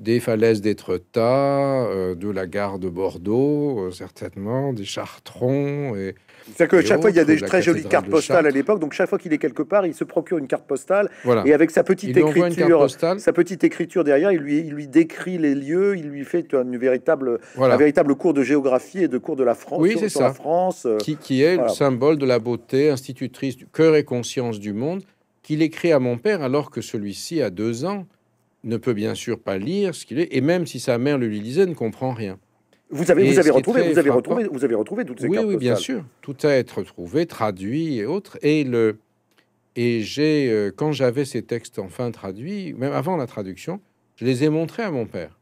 des falaises d'Étretat, euh, de la gare de Bordeaux, euh, certainement, des Chartrons, et c'est-à-dire que chaque fois, il y a des très jolies cartes postales à l'époque. Donc, chaque fois qu'il est quelque part, il se procure une carte postale. Et avec sa petite, écriture, sa petite écriture derrière, il lui, décrit les lieux, il lui fait une véritable, voilà. un véritable cours de géographie et de cours de la France. Oui, c'est ça. France. Euh, qui, est le symbole de la beauté, institutrice du cœur et conscience du monde, qu'il écrit à mon père alors que celui-ci a deux ans ne peut bien sûr pas lire ce qu'il est, et même si sa mère le lui lisait, ne comprend rien. Vous avez, retrouvé, vous avez retrouvé, toutes ces oui, cartes Oui, bien sûr, tout a été retrouvé, traduit et autres. Et le et j'ai euh, quand j'avais ces textes enfin traduits, même avant la traduction, je les ai montrés à mon père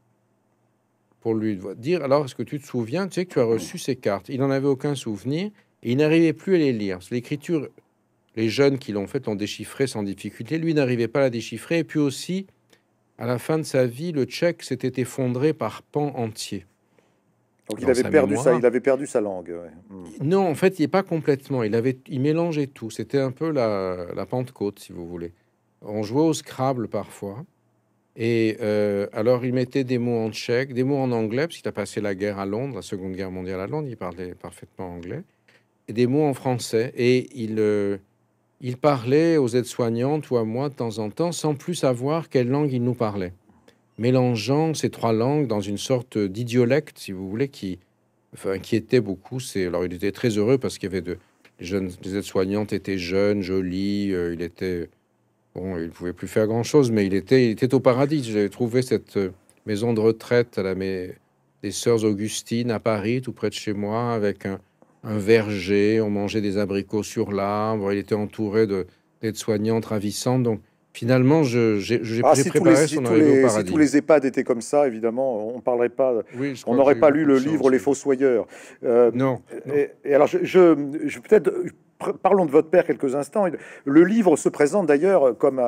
pour lui dire alors est-ce que tu te souviens, tu sais que tu as oh. reçu ces cartes. Il n'en avait aucun souvenir et il n'arrivait plus à les lire. L'écriture, les jeunes qui l'ont fait ont déchiffré sans difficulté. Lui n'arrivait pas à la déchiffrer. Et puis aussi, à la fin de sa vie, le tchèque s'était effondré par pans entiers. Donc il avait perdu ça, il avait perdu sa langue. Hmm. Non, en fait, il n'est pas complètement. Il avait, il mélangeait tout. C'était un peu la, Pentecôte, si vous voulez. On jouait au Scrabble parfois. Et euh, alors, il mettait des mots en tchèque, des mots en anglais, parce qu'il a passé la guerre à Londres, la Seconde Guerre mondiale à Londres. Il parlait parfaitement anglais. Et des mots en français. Et il euh, il parlait aux aides-soignantes ou à moi de temps en temps, sans plus savoir quelle langue il nous parlait mélangeant ces trois langues dans une sorte d'idiolecte, si vous voulez, qui enfin, beaucoup. C'est alors il était très heureux parce qu'il y avait de jeunes, aides-soignantes étaient jeunes, jolies. Euh, il était bon, il pouvait plus faire grand chose, mais il était, était au paradis. J'avais trouvé cette euh, maison de retraite à la mais des sœurs Augustines à Paris, tout près de chez moi, avec un, verger. On mangeait des abricots sur l'arbre. Il était entouré d'aides-soignantes ravissantes. Donc Finalement, j'ai ah, si préparé les, son si arrivée les, au paradis. Si tous les EHPAD étaient comme ça, évidemment, on parlerait pas, oui, on n'aurait pas lu le livre Les Fossoyeurs. Euh, non. non. Et, et, alors, je, je, je peut-être Parlons de votre père quelques instants. Le livre se présente d'ailleurs comme,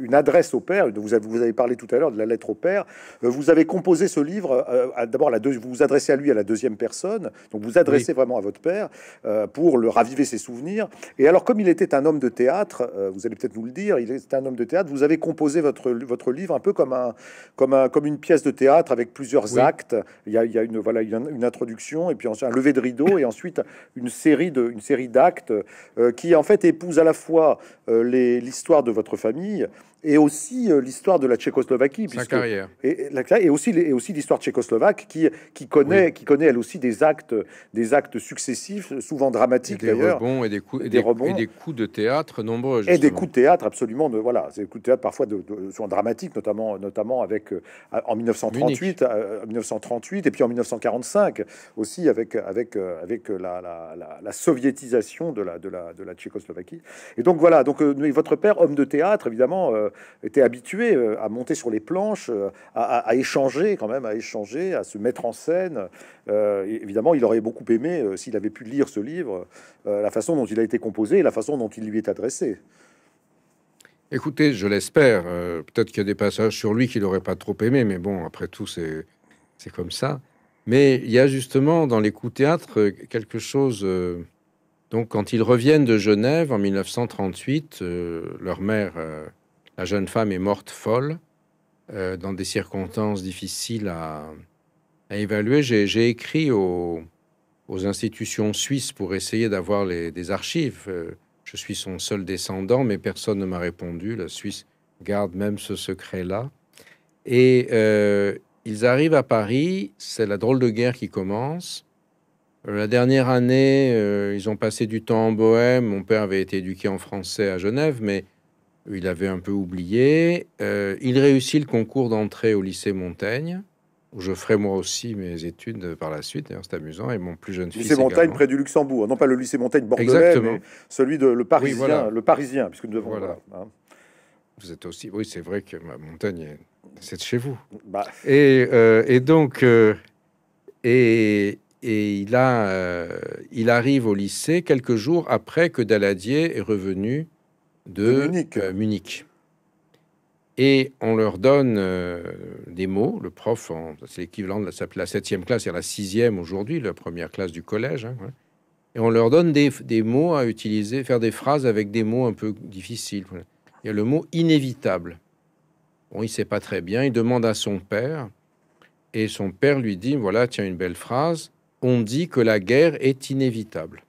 une adresse au père. Vous avez, parlé tout à l'heure de la lettre au père. Vous avez composé ce livre, euh, d'abord vous vous adressez à lui à la deuxième personne, donc vous adressez vraiment à votre père euh, pour le raviver ses souvenirs. Et alors comme il était un homme de théâtre, euh, vous allez peut-être nous le dire, il était un homme de théâtre, vous avez composé votre, livre un peu comme, un, comme, comme une pièce de théâtre avec plusieurs actes. Il y, a, une, voilà, une introduction et puis un lever de rideau et ensuite une série d'actes euh, qui en fait épouse à la fois euh, l'histoire de votre famille et aussi euh, l'histoire de la Tchécoslovaquie. Sa carrière. Et, et, aussi, aussi l'histoire tchécoslovaque qui, qui, connaît, qui connaît elle aussi des actes, des actes successifs, souvent dramatiques d'ailleurs. Et des rebonds et des, Et des coups de théâtre nombreux. Et des coups de théâtre absolument. De, voilà, des coups de théâtre parfois de, souvent dramatiques, notamment, notamment avec, euh, en 1938, 1938 euh, et puis en 1945 aussi avec, avec, avec la, la, la, la, soviétisation de la, de, la, de la Tchécoslovaquie. Et donc voilà, donc, votre père, homme de théâtre, évidemment euh, était habitué euh, à monter sur les planches, euh, à, échanger quand même, à échanger, à se mettre en scène. évidemment, il aurait beaucoup aimé, s'il avait pu lire ce livre, la façon dont il a été composé la façon dont il lui est adressé. Écoutez, je l'espère. Peut-être qu'il y a des passages sur lui qu'il n'aurait pas trop aimé, mais bon, après tout, c'est comme ça. Mais il y a justement dans les coups théâtre quelque chose. donc, quand ils reviennent de Genève en 1938, leur mère la jeune femme est morte folle, euh, dans des circonstances difficiles à, évaluer. J'ai écrit aux, institutions suisses pour essayer d'avoir des archives. Euh, je suis son seul descendant, mais personne ne m'a répondu. La Suisse garde même ce secret-là. Et euh, ils arrivent à Paris, c'est la drôle de guerre qui commence. La dernière année, ils ont passé du temps en Bohème. Mon père avait été éduqué en français à Genève, mais il avait un peu oublié. Euh, il réussit le concours d'entrée au lycée Montaigne, où je ferai moi aussi mes études par la suite. D'ailleurs, c'est amusant. Et mon plus jeune lycée fils. Lycée Montaigne près du Luxembourg, non pas le lycée Montaigne Bordeaux, mais celui de le Parisien, le Parisien, puisque nous devons. Hein. Vous êtes aussi. Oui, c'est vrai que ma Montaigne, c'est chez vous. Bah. Euh, et, donc, euh, et, il a, il arrive au lycée quelques jours après que Daladier est revenu de, euh, Munich. Et on leur donne euh, des mots. Le prof, c'est l'équivalent de la, septième classe, et la sixième aujourd'hui, la première classe du collège. Hein, et on leur donne des, des, mots à utiliser, faire des phrases avec des mots un peu difficiles. Il y a le mot inévitable. Bon, il ne sait pas très bien, il demande à son père, et son père lui dit, voilà, tiens une belle phrase, on dit que la guerre est inévitable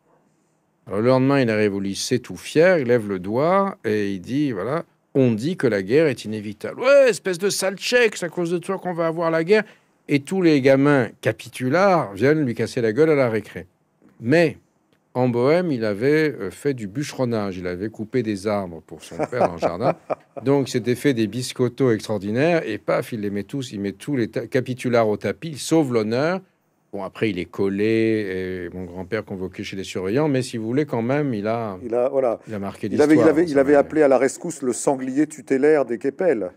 le lendemain, il arrive au lycée tout fier, il lève le doigt et il dit voilà, on dit que la guerre est inévitable. Ouais, espèce de sale tchèque, c'est à cause de toi qu'on va avoir la guerre. Et tous les gamins capitulards viennent lui casser la gueule à la récré. Mais en Bohème, il avait euh, fait du bûcheronnage, il avait coupé des arbres pour son père dans le jardin. Donc, c'était fait des biscottos extraordinaires et paf, il les met tous, il met tous les capitulards au tapis, il sauve l'honneur. Bon, après, il est collé, et mon grand-père convoqué chez les surveillants, mais si vous voulez, quand même, il a, il a, voilà. il a marqué il avait, il avait, hein, appelé à la rescousse le sanglier tutélaire des Kepel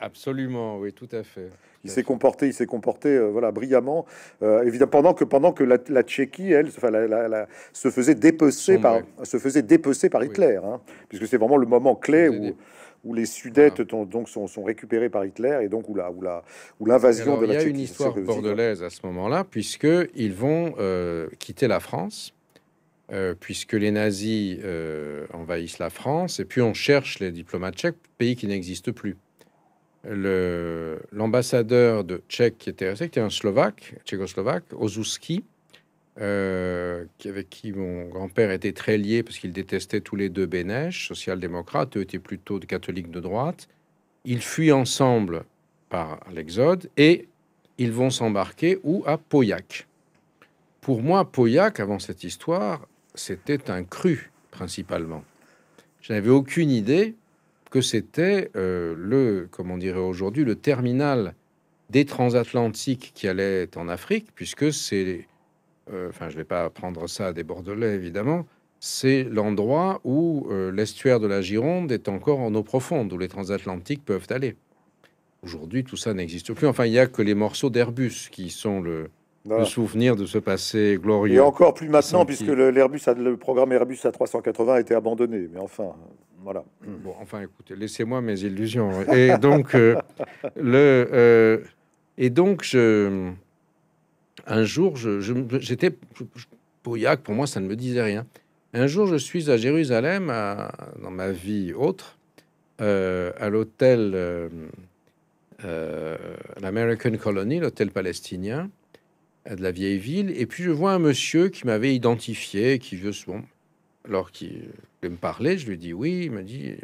Absolument, oui, tout à fait. Il s'est comporté, il s'est comporté, euh, voilà, brillamment. Euh, évidemment, pendant que pendant que la, Tchéquie, elle, se faisait dépecer par, se faisait dépecer par Hitler, hein, puisque c'est vraiment le moment clé où, où les Sudètes ah. donc sont, sont, récupérés par Hitler et donc où la où la où l'invasion de la Il y a une histoire bordelaise à ce moment-là puisque ils vont euh, quitter la France. Euh, puisque les nazis euh, envahissent la France, et puis on cherche les diplomates tchèques, pays qui n'existe plus. L'ambassadeur de Tchèque qui était resté, qui était un Slovaque, tchécoslovaque, Ozuski, euh, qui avec qui mon grand-père était très lié parce qu'il détestait tous les deux Bénèche, social-démocrate, eux étaient plutôt de catholiques de droite. Ils fuient ensemble par l'Exode et ils vont s'embarquer où À Pauillac. Pour moi, Pauillac, avant cette histoire, c'était un cru principalement. Je n'avais aucune idée que c'était euh, le, comme on dirait aujourd'hui, le terminal des transatlantiques qui allaient en Afrique, puisque c'est euh, enfin je ne vais pas prendre ça à des Bordelais évidemment, c'est l'endroit où euh, l'estuaire de la Gironde est encore en eau profonde, où les transatlantiques peuvent aller. Aujourd'hui, tout ça n'existe plus. Enfin, il n'y a que les morceaux d'Airbus qui sont le, souvenir de ce passé glorieux. Et encore plus maintenant, puisque le, a, le programme Airbus A380 a été abandonné. Mais enfin, voilà. Bon, enfin, écoutez, laissez-moi mes illusions. Et donc, euh, le, et donc je, un jour, j'étais pour moi, ça ne me disait rien. Un jour, je suis à Jérusalem, dans ma vie autre, euh, à l'hôtel, euh, euh, l'American Colony, l'hôtel palestinien de la vieille ville, et puis je vois un monsieur qui m'avait identifié, qui veut bon, alors qu'il me parlait, je lui dis oui, il me dit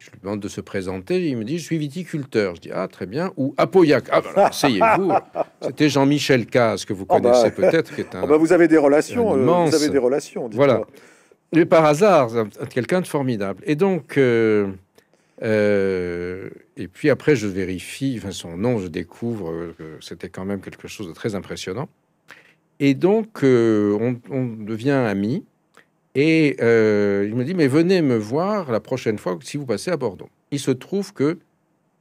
je lui demande de se présenter. Il me dit Je suis viticulteur. Je dis Ah, très bien. Ou Apoyac. Ah, essayez-vous. C'était Jean-Michel Caz, que vous ah, bah. connaissez peut-être. qui est un, ah, bah, vous avez des relations. Euh, vous avez des relations. Voilà. Mais par hasard, quelqu'un de formidable. Et donc. Euh, euh, et puis après, je vérifie enfin, son nom, je découvre que c'était quand même quelque chose de très impressionnant. Et donc, on, devient ami. Et euh, il me dit, mais venez me voir la prochaine fois si vous passez à Bordeaux. Il se trouve que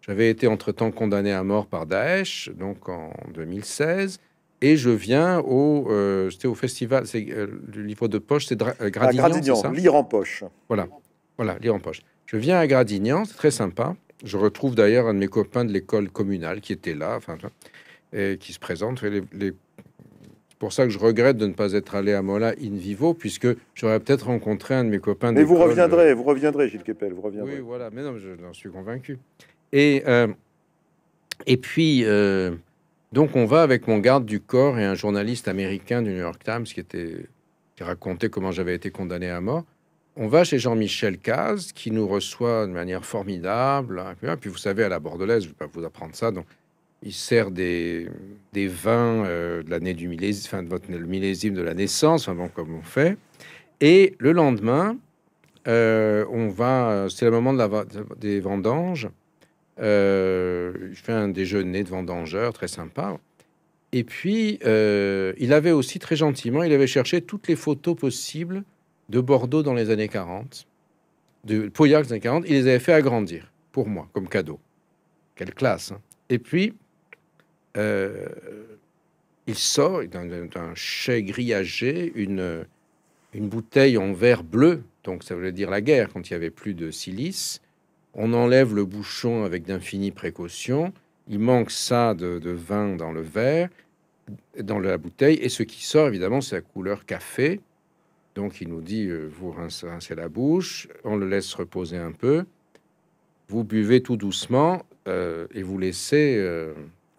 j'avais été entre-temps condamné à mort par Daesh, donc en 2016, et je viens au, euh, c'était au festival, c'est euh, le livre de poche, c'est Gradignan, Gradignan lire en poche. Voilà, voilà, lire en poche. Je viens à Gradignan, c'est très sympa. Je retrouve d'ailleurs un de mes copains de l'école communale qui était là, enfin, et qui se présente. Les, pour ça que je regrette de ne pas être allé à Mola in vivo, puisque j'aurais peut-être rencontré un de mes copains. Mais vous reviendrez, euh. vous reviendrez, Gilles Kepel, vous reviendrez. Oui, voilà, mais non, je n'en suis convaincu. Et, euh, et puis, euh, donc on va avec mon garde du corps et un journaliste américain du New York Times qui, était, qui racontait comment j'avais été condamné à mort. On va chez Jean-Michel Caz, qui nous reçoit de manière formidable. Hein, et Puis vous savez, à la Bordelaise, je ne vais pas vous apprendre ça, donc il sert des, vins euh, de l'année du millésime, de votre, millésime de la naissance, comme on fait. Et le lendemain, euh, on va, c'est le moment de la, des vendanges. je euh, fais un déjeuner de vendangeur, très sympa. Et puis, il avait aussi très gentiment, il avait cherché toutes les photos possibles de Bordeaux dans les années 40, de Pauillac dans les années 40. Il les avait fait agrandir pour moi comme cadeau. Quelle classe! Hein. Et puis, euh, il sort d'un chai grillagé une, une bouteille en verre bleu, donc ça voulait dire la guerre quand il n'y avait plus de silice. On enlève le bouchon avec d'infinies précautions. Il manque ça de, vin dans le verre, dans la bouteille. Et ce qui sort, évidemment, c'est la couleur café. Donc il nous dit, euh, vous rincez, la bouche, on le laisse reposer un peu. Vous buvez tout doucement euh, et vous laissez...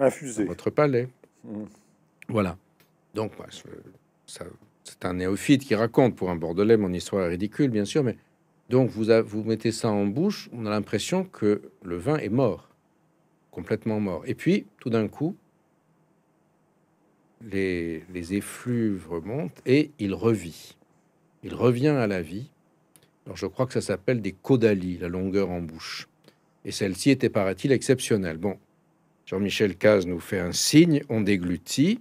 Infusé. votre palais. Mmh. Voilà. Donc, ça, c'est un néophyte qui raconte pour un Bordelais, mon histoire ridicule, bien sûr, mais donc vous, vous mettez ça en bouche, on a l'impression que le vin est mort, complètement mort. Et puis, tout d'un coup, les, effluves remontent et il revit. Il revient à la vie. Alors, je crois que ça s'appelle des caudalies, la longueur en bouche. Et celle-ci était, paraît-il, exceptionnelle. Bon, Jean-Michel Caz nous fait un signe, on déglutit,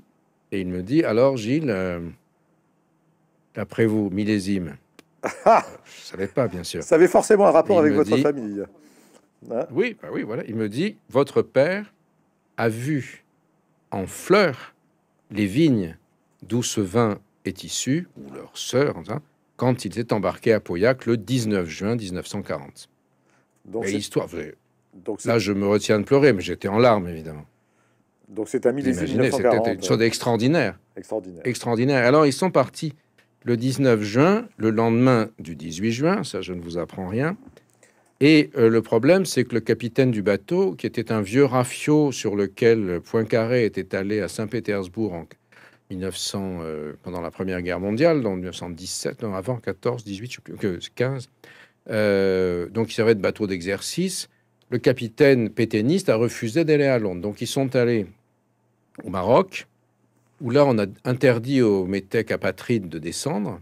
et il me dit Alors, Gilles, euh, d'après vous, millésime ah! Je ne savais pas, bien sûr. Ça avait forcément un rapport avec votre famille. Hein? oui, bah oui, voilà. Il me dit Votre père a vu en fleurs les vignes d'où ce vin est issu, ou leur sœur, quand ils étaient embarqués à Pauillac le 19 juin 1940. Donc, l'histoire, donc Là, je me retiens de pleurer, mais j'étais en larmes, évidemment. Donc c'est à millésime c'était une chose extraordinaire. Extraordinaire. Extraordinaire. Alors, ils sont partis le 19 juin, le lendemain du 18 juin, ça, je ne vous apprends rien. Et euh, le problème, c'est que le capitaine du bateau, qui était un vieux rafio sur lequel Poincaré était allé à Saint-Pétersbourg en 1900, euh, pendant la Première Guerre mondiale, en 1917, non, avant 14, 18, je sais plus, 15, euh, donc il servait de bateau d'exercice le capitaine pétainiste a refusé d'aller à Londres. Donc ils sont allés au Maroc, où là on a interdit aux métèques apatrides de descendre,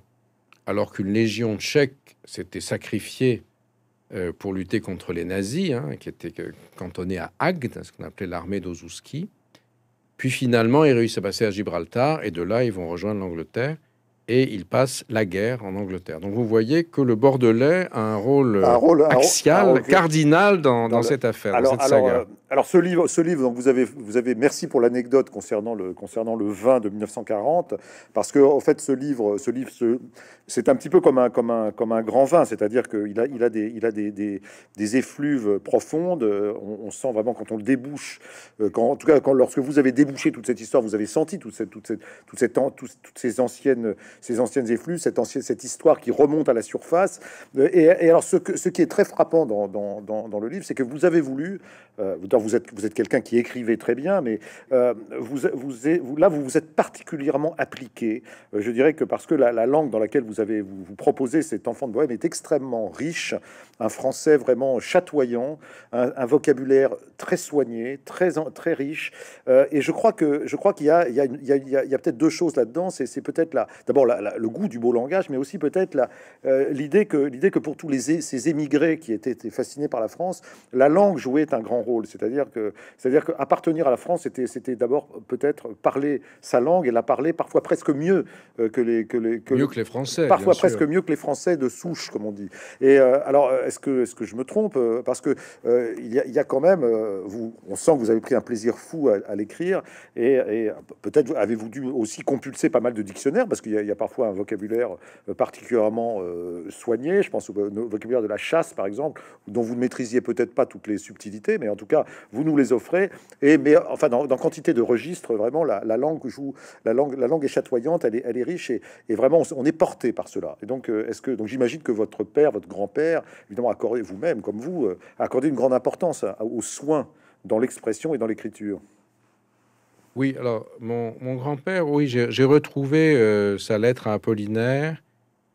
alors qu'une légion tchèque s'était sacrifiée euh, pour lutter contre les nazis, hein, qui était cantonnés à Agde, ce qu'on appelait l'armée d'Ozuski. Puis finalement, ils réussissent à passer à Gibraltar, et de là, ils vont rejoindre l'Angleterre et il passe la guerre en Angleterre. Donc vous voyez que le Bordelais a un rôle, axial, cardinal dans, cette affaire, alors, dans cette saga. Euh, alors, ce livre, ce livre donc vous, avez, vous avez merci pour l'anecdote concernant le, concernant le vin de 1940, parce que en fait ce livre, ce livre c'est un petit peu comme un, comme un, comme un grand vin, c'est-à-dire qu'il a, il a, des, il a des, des, effluves profondes, euh, on, sent vraiment quand on le débouche, euh, quand, en tout cas quand, lorsque vous avez débouché toute cette histoire, vous avez senti toute cette, toute cette, toute cette, toutes ces anciennes ces anciennes efflues cette, ancienne, cette histoire qui remonte à la surface. Euh, et, alors, ce, que, ce, qui est très frappant dans, dans, le livre, c'est que vous avez voulu, euh, vous êtes, vous êtes quelqu'un qui écrivait très bien, mais euh, vous vous, vous, là, vous vous êtes particulièrement appliqué. Je dirais que parce que la, langue dans laquelle vous avez vous, vous proposez cet enfant de bohème est extrêmement riche, un français vraiment chatoyant, un, vocabulaire très soigné, très, très riche. et je crois que je crois qu'il y a, il y a, il y a peut-être deux choses là-dedans. C'est peut-être là, d'abord le goût du beau langage, mais aussi peut-être euh, l'idée que, l'idée que pour tous les, ces émigrés qui étaient, fascinés par la France, la langue jouait un grand rôle. C'est-à-dire que, c'est-à-dire qu'appartenir à la France, c'était, c'était d'abord peut-être parler sa langue et la parler parfois presque mieux euh, que les, que les, que mieux que les Français, parfois presque mieux que les Français de souche, comme on dit. Et euh, alors, est-ce que, est-ce que je me trompe Parce que il, y a, quand même, vous, on sent que vous avez pris un plaisir fou à, l'écrire, et, peut-être avez-vous dû aussi compulser pas mal de dictionnaires, parce qu'il y parfois un vocabulaire euh, particulièrement euh, soigné. Je pense au vocabulaire de la chasse, par exemple, dont vous ne maîtrisiez peut-être pas toutes les subtilités, mais en tout cas, vous nous les offrez. Et mais enfin, dans, quantité de registres, vraiment, la, langue joue, la langue, la langue est chatoyante, elle est, riche, et, vraiment, on, est porté par cela. Et donc, euh, est-ce que donc j'imagine que votre père, votre grand-père, évidemment, accordé vous-même, comme vous, accordé une grande importance aux soins dans l'expression et dans l'écriture. Oui, alors mon, grand-père, oui, j'ai retrouvé euh, sa lettre à Apollinaire,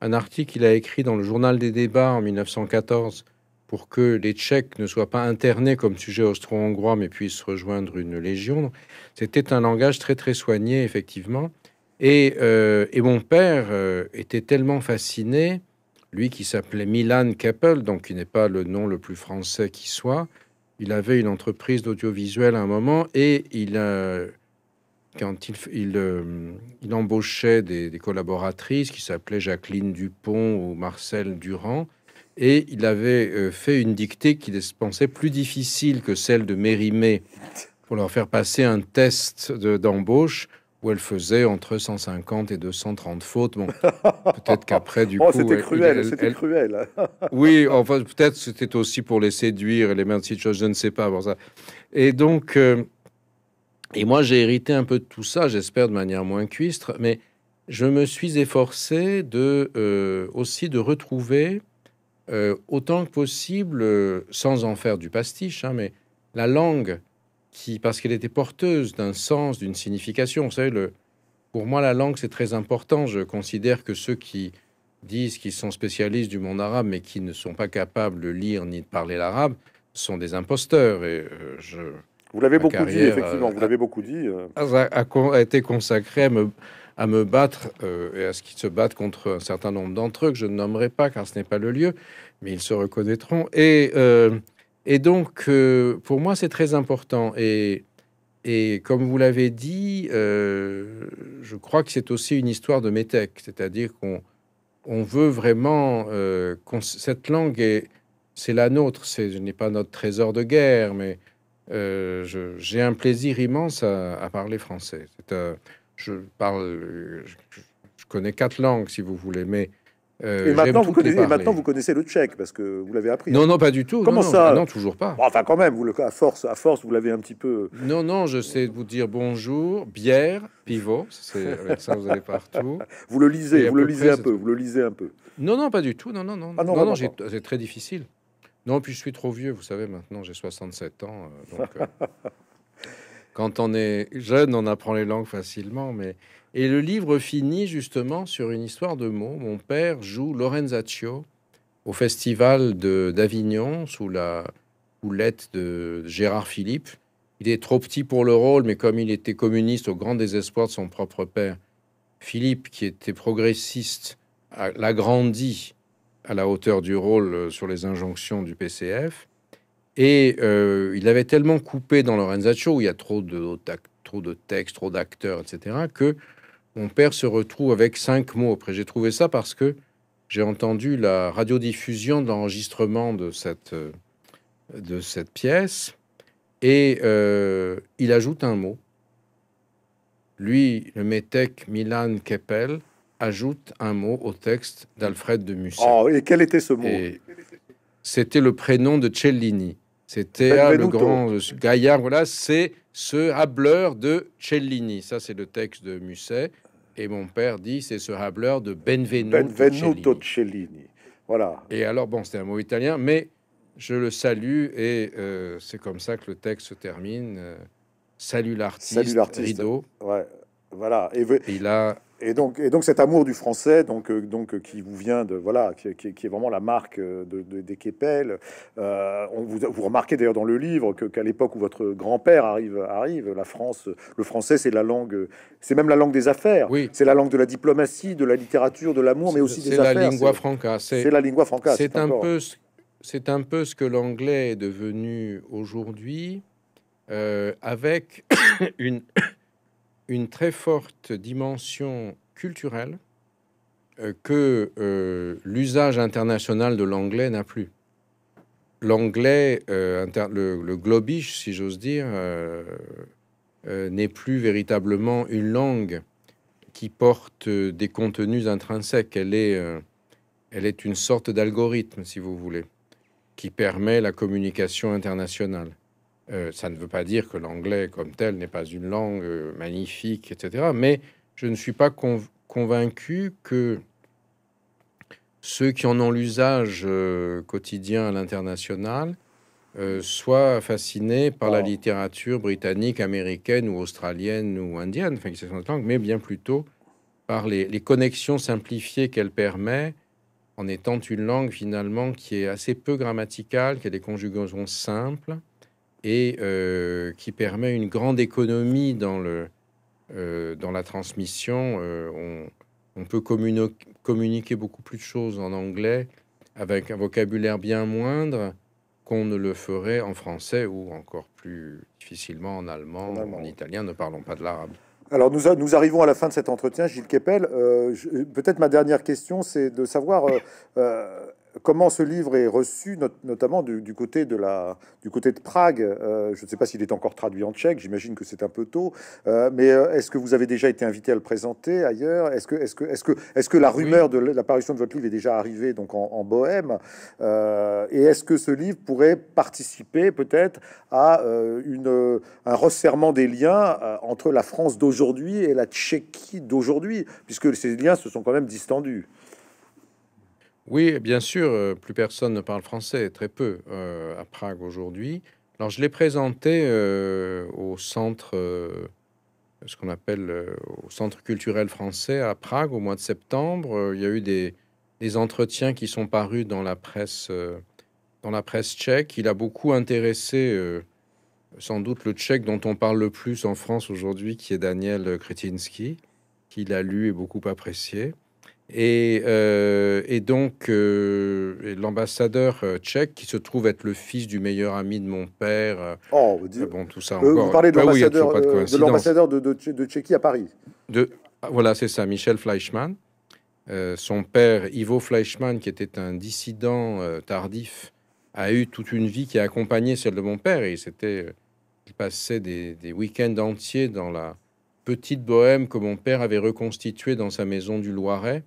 un article qu'il a écrit dans le journal des débats en 1914 pour que les Tchèques ne soient pas internés comme sujet austro-hongrois, mais puissent rejoindre une légion. C'était un langage très très soigné, effectivement. Et, euh, mon père euh, était tellement fasciné, lui qui s'appelait Milan Keppel, donc qui n'est pas le nom le plus français qui soit, il avait une entreprise d'audiovisuel à un moment et il... a quand il, euh, il, embauchait des, collaboratrices qui s'appelaient Jacqueline Dupont ou Marcel Durand, et il avait euh, fait une dictée qu'il pensait plus difficile que celle de Mérimée pour leur faire passer un test d'embauche. où elle faisait entre 150 et 230 fautes. Bon, peut-être qu'après, du oh, coup... C'était cruel, c'était cruel. oui, enfin, peut-être c'était aussi pour les séduire, et les mettre de je ne sais pas. pour ça. Et donc, euh, et moi, j'ai hérité un peu de tout ça, j'espère de manière moins cuistre, mais je me suis efforcé de, euh, aussi de retrouver euh, autant que possible, sans en faire du pastiche, hein, mais la langue qui, parce qu'elle était porteuse d'un sens, d'une signification. Vous savez, le, pour moi, la langue, c'est très important. Je considère que ceux qui disent qu'ils sont spécialistes du monde arabe, mais qui ne sont pas capables de lire ni de parler l'arabe, sont des imposteurs. Et euh, je euh, vous l'avez beaucoup dit, effectivement. Vous l'avez beaucoup dit. A, a, été consacré à me, battre euh, et à ce qu'ils se battent contre un certain nombre d'entre eux que je ne nommerai pas car ce n'est pas le lieu, mais ils se reconnaîtront. Et, euh, et donc, pour moi, c'est très important. Et, et comme vous l'avez dit, je crois que c'est aussi une histoire de métèque, c'est-à-dire qu'on on veut vraiment cette langue c'est la nôtre. ce n'est pas notre trésor de guerre, mais euh, j'ai un plaisir immense à, parler français. Euh, je parle, je, connais quatre langues si vous voulez, mais euh, maintenant, vous connaissez, et maintenant, vous connaissez le tchèque parce que vous l'avez appris. Hein. Non, non, pas du tout. Comment ça ah non, toujours pas. enfin, quand même, vous le, à force, à force, vous l'avez un petit peu. Euh. Non, non, je sais vous dire bonjour, bière, pivot. Avec ça, vous allez partout. vous le lisez, vous le lisez un peu, vous le lisez un peu. Non, non, pas du tout. Non, non, non. Ah non, non, non c'est très difficile. Non, puis je suis trop vieux, vous savez, maintenant j'ai 67 ans. Euh, euh, quand on est jeune, on apprend les langues facilement. Mais... Et le livre finit justement sur une histoire de mots. Mon père joue Lorenzaccio au festival d'Avignon sous la houlette de Gérard Philippe. Il est trop petit pour le rôle, mais comme il était communiste au grand désespoir de son propre père, Philippe, qui était progressiste, l'a grandi à la hauteur du rôle euh, sur les injonctions du PCF. Et euh, il avait tellement coupé dans Lorenzaccio, où il y a trop de, textes, trop d'acteurs, etc., que mon père se retrouve avec cinq mots. Après, j'ai trouvé ça parce que j'ai entendu la radiodiffusion d'enregistrement de cette, euh, de cette pièce, et il ajoute un mot. Lui, le métèque Milan Keppel, ajoute un mot au texte d'Alfred de Musset. Oh, et quel était ce mot C'était le prénom de Cellini. C'était ah, le grand euh, gaillard. Voilà, c'est ce hableur de Cellini. Ça, c'est le texte de Musset. Et mon père dit, c'est ce hableur de Benvenuto, Benvenuto Cellini. Voilà. Et alors, bon, c'était un mot italien, mais je le salue et euh, c'est comme ça que le texte se termine. Euh, salut l'artiste. Salut l'artiste. Rideau. Ouais. Voilà. Et, et il a et donc, et donc cet amour du français, donc, euh, donc euh, qui vous vient de voilà, qui, est vraiment la marque euh, de, des Képels. on vous, vous, remarquez d'ailleurs dans le livre qu'à l'époque où votre grand-père arrive, arrive, la France, le français, c'est la langue, c'est même la langue des affaires. Oui. C'est la langue de la diplomatie, de la littérature, de l'amour, mais aussi des affaires. C'est la lingua franca. C'est la lingua franca. C'est un peu, c'est un peu ce que l'anglais est devenu aujourd'hui, avec une une très forte dimension culturelle euh, que euh, l'usage international de l'anglais n'a plus. L'anglais, euh, le, le, globish, si j'ose dire, n'est plus véritablement une langue qui porte des contenus intrinsèques. Elle est, elle est une sorte d'algorithme, si vous voulez, qui permet la communication internationale. Euh, ça ne veut pas dire que l'anglais comme tel n'est pas une langue euh, magnifique, etc. Mais je ne suis pas convaincu que ceux qui en ont l'usage euh, quotidien à l'international soient fascinés par la oh. littérature britannique, américaine ou australienne ou indienne, enfin, mais bien plutôt par les connexions simplifiées qu'elle permet en étant une langue finalement qui est assez peu grammaticale, qui a des conjugaisons simples, et euh, qui permet une grande économie dans, le, euh, dans la transmission. Euh, on, peut communiquer beaucoup plus de choses en anglais avec un vocabulaire bien moindre qu'on ne le ferait en français ou encore plus difficilement en allemand, en, italien, ne parlons pas de l'arabe. Alors nous, nous, arrivons à la fin de cet entretien, Gilles Keppel. Peut-être ma dernière question, c'est de savoir comment ce livre est reçu, notamment du, côté de du côté de Prague. Euh, je ne sais pas s'il est encore traduit en tchèque, j'imagine que c'est un peu tôt. Euh, mais euh, est-ce que vous avez déjà été invité à le présenter ailleurs Est-ce que, la rumeur de l'apparition de votre livre est déjà arrivée donc en, Bohème Et est-ce que ce livre pourrait participer peut-être à un resserrement des liens entre la France d'aujourd'hui et la Tchéquie d'aujourd'hui, puisque ces liens se sont quand même distendus oui, bien sûr, euh, plus personne ne parle français, très peu euh, à Prague aujourd'hui. Alors je l'ai présenté euh, au centre, ce qu'on appelle au centre culturel français à Prague au mois de septembre. il y a eu des, entretiens qui sont parus dans la presse, dans la presse tchèque. Il a beaucoup intéressé sans doute le tchèque dont on parle le plus en France aujourd'hui, qui est Daniel Kretinsky, qu'il a lu et beaucoup apprécié. Euh, et, donc, euh, l'ambassadeur euh, tchèque, qui se trouve être le fils du meilleur ami de mon père. Oh, vous bon, tout ça. parlez de ah l'ambassadeur de, Tchéquie à Paris. De, ah, voilà, c'est ça, Michel Fleischmann. son père, Ivo Fleischmann, qui était un dissident tardif, a eu toute une vie qui a accompagné celle de mon père. Et il passait des, des week-ends entiers dans la petite bohème que mon père avait reconstituée dans sa maison du Loiret,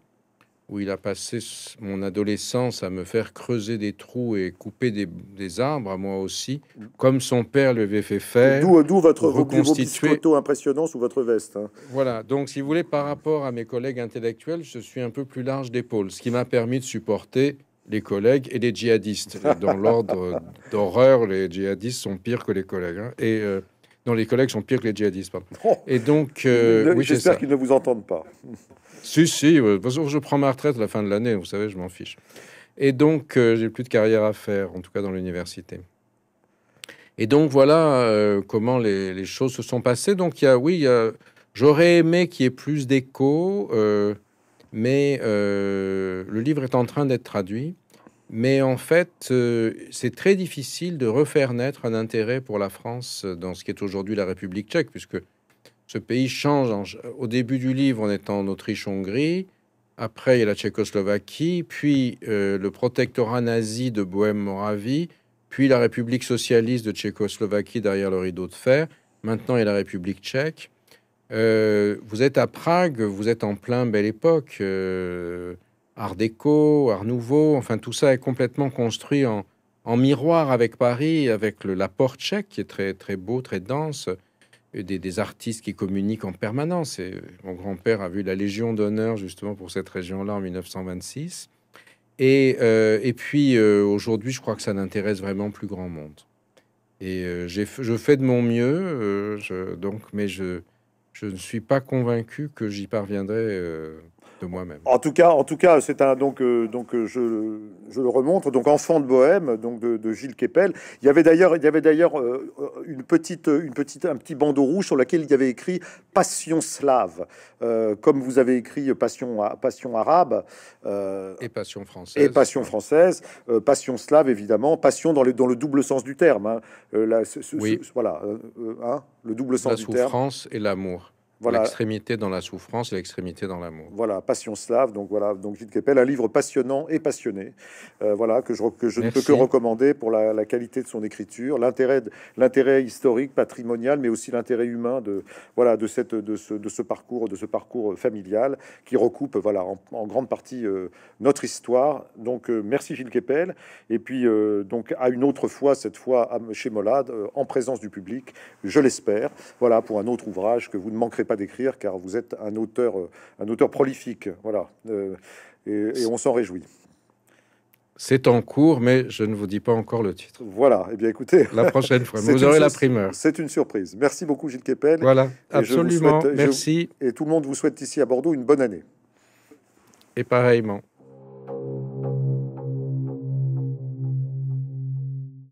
où il a passé mon adolescence à me faire creuser des trous et couper des, des arbres, à moi aussi, comme son père l'avait fait faire. D'où votre reconstituer... impressionnant sous votre veste. Hein. Voilà, donc si vous voulez, par rapport à mes collègues intellectuels, je suis un peu plus large d'épaule, ce qui m'a permis de supporter les collègues et les djihadistes. Dans l'ordre d'horreur, les djihadistes sont pires que les collègues. Hein. Et euh, non, les collègues sont pires que les djihadistes. Oh. et donc, euh, oui, j'espère qu'ils ne vous entendent pas. si, si. Euh, je prends ma retraite à la fin de l'année. Vous savez, je m'en fiche. Et donc, euh, j'ai plus de carrière à faire, en tout cas dans l'université. Et donc, voilà comment les, choses se sont passées. Donc, il y a, oui, j'aurais aimé qu'il y ait plus d'écho, mais le livre est en train d'être traduit. Mais en fait, euh, c'est très difficile de refaire naître un intérêt pour la France dans ce qui est aujourd'hui la République tchèque, puisque ce pays change. au début du livre, on est en Autriche-Hongrie, après il y a la Tchécoslovaquie, puis euh, le protectorat nazi de Bohème-Moravie, puis la République socialiste de Tchécoslovaquie derrière le rideau de fer. Maintenant, il y a la République tchèque. Euh, vous êtes à Prague, vous êtes en plein belle époque. Art déco, Art nouveau, enfin tout ça est complètement construit en, miroir avec Paris, avec le, la porte tchèque qui est très, très beau, très dense, des, artistes qui communiquent en permanence. Euh, mon grand-père a vu la Légion d'honneur justement pour cette région-là en 1926. Euh, et, puis euh, aujourd'hui, je crois que ça n'intéresse vraiment plus grand monde. Et je fais de mon mieux, donc, mais je, je ne suis pas convaincu que j'y parviendrai moi-même. En tout cas, en tout cas, c'est un donc euh, donc euh, je, je, le remonte donc enfant de Bohème donc de, de Gilles Kepel. Il y avait d'ailleurs il y avait d'ailleurs euh, une petite une petite un petit bandeau rouge sur lequel il y avait écrit passion slave comme vous avez écrit passion passion arabe et passion française et passion française passion slave évidemment passion dans le dans le double sens du terme hein. la, oui. voilà hein, le double sens la du terme. La souffrance et l'amour. L'extrémité dans la souffrance et l'extrémité dans l'amour. Voilà, Passion slave. Donc voilà, donc Gilles Kepel, un livre passionnant et passionné. Euh, voilà que je, je ne peux que recommander pour la, qualité de son écriture, l'intérêt, historique, patrimonial, mais aussi l'intérêt humain de voilà de cette de ce, de ce parcours de ce parcours euh, familial qui recoupe voilà en, grande partie euh, notre histoire. Donc merci Gilles Kepel. Et puis donc à une autre fois, cette fois chez Molade, en présence du public, je l'espère. Voilà pour un autre ouvrage que vous ne manquerez pas d'écrire car vous êtes un auteur, euh, un auteur prolifique. Voilà. Euh, et, on s'en réjouit. C'est en cours, mais je ne vous dis pas encore le titre. Voilà. et eh bien, écoutez, la prochaine fois, vous aurez la primeur. C'est une surprise. Merci beaucoup, Gilles Kepel. Voilà, absolument. Merci. et tout le monde vous souhaite ici à Bordeaux une bonne année. Et pareillement.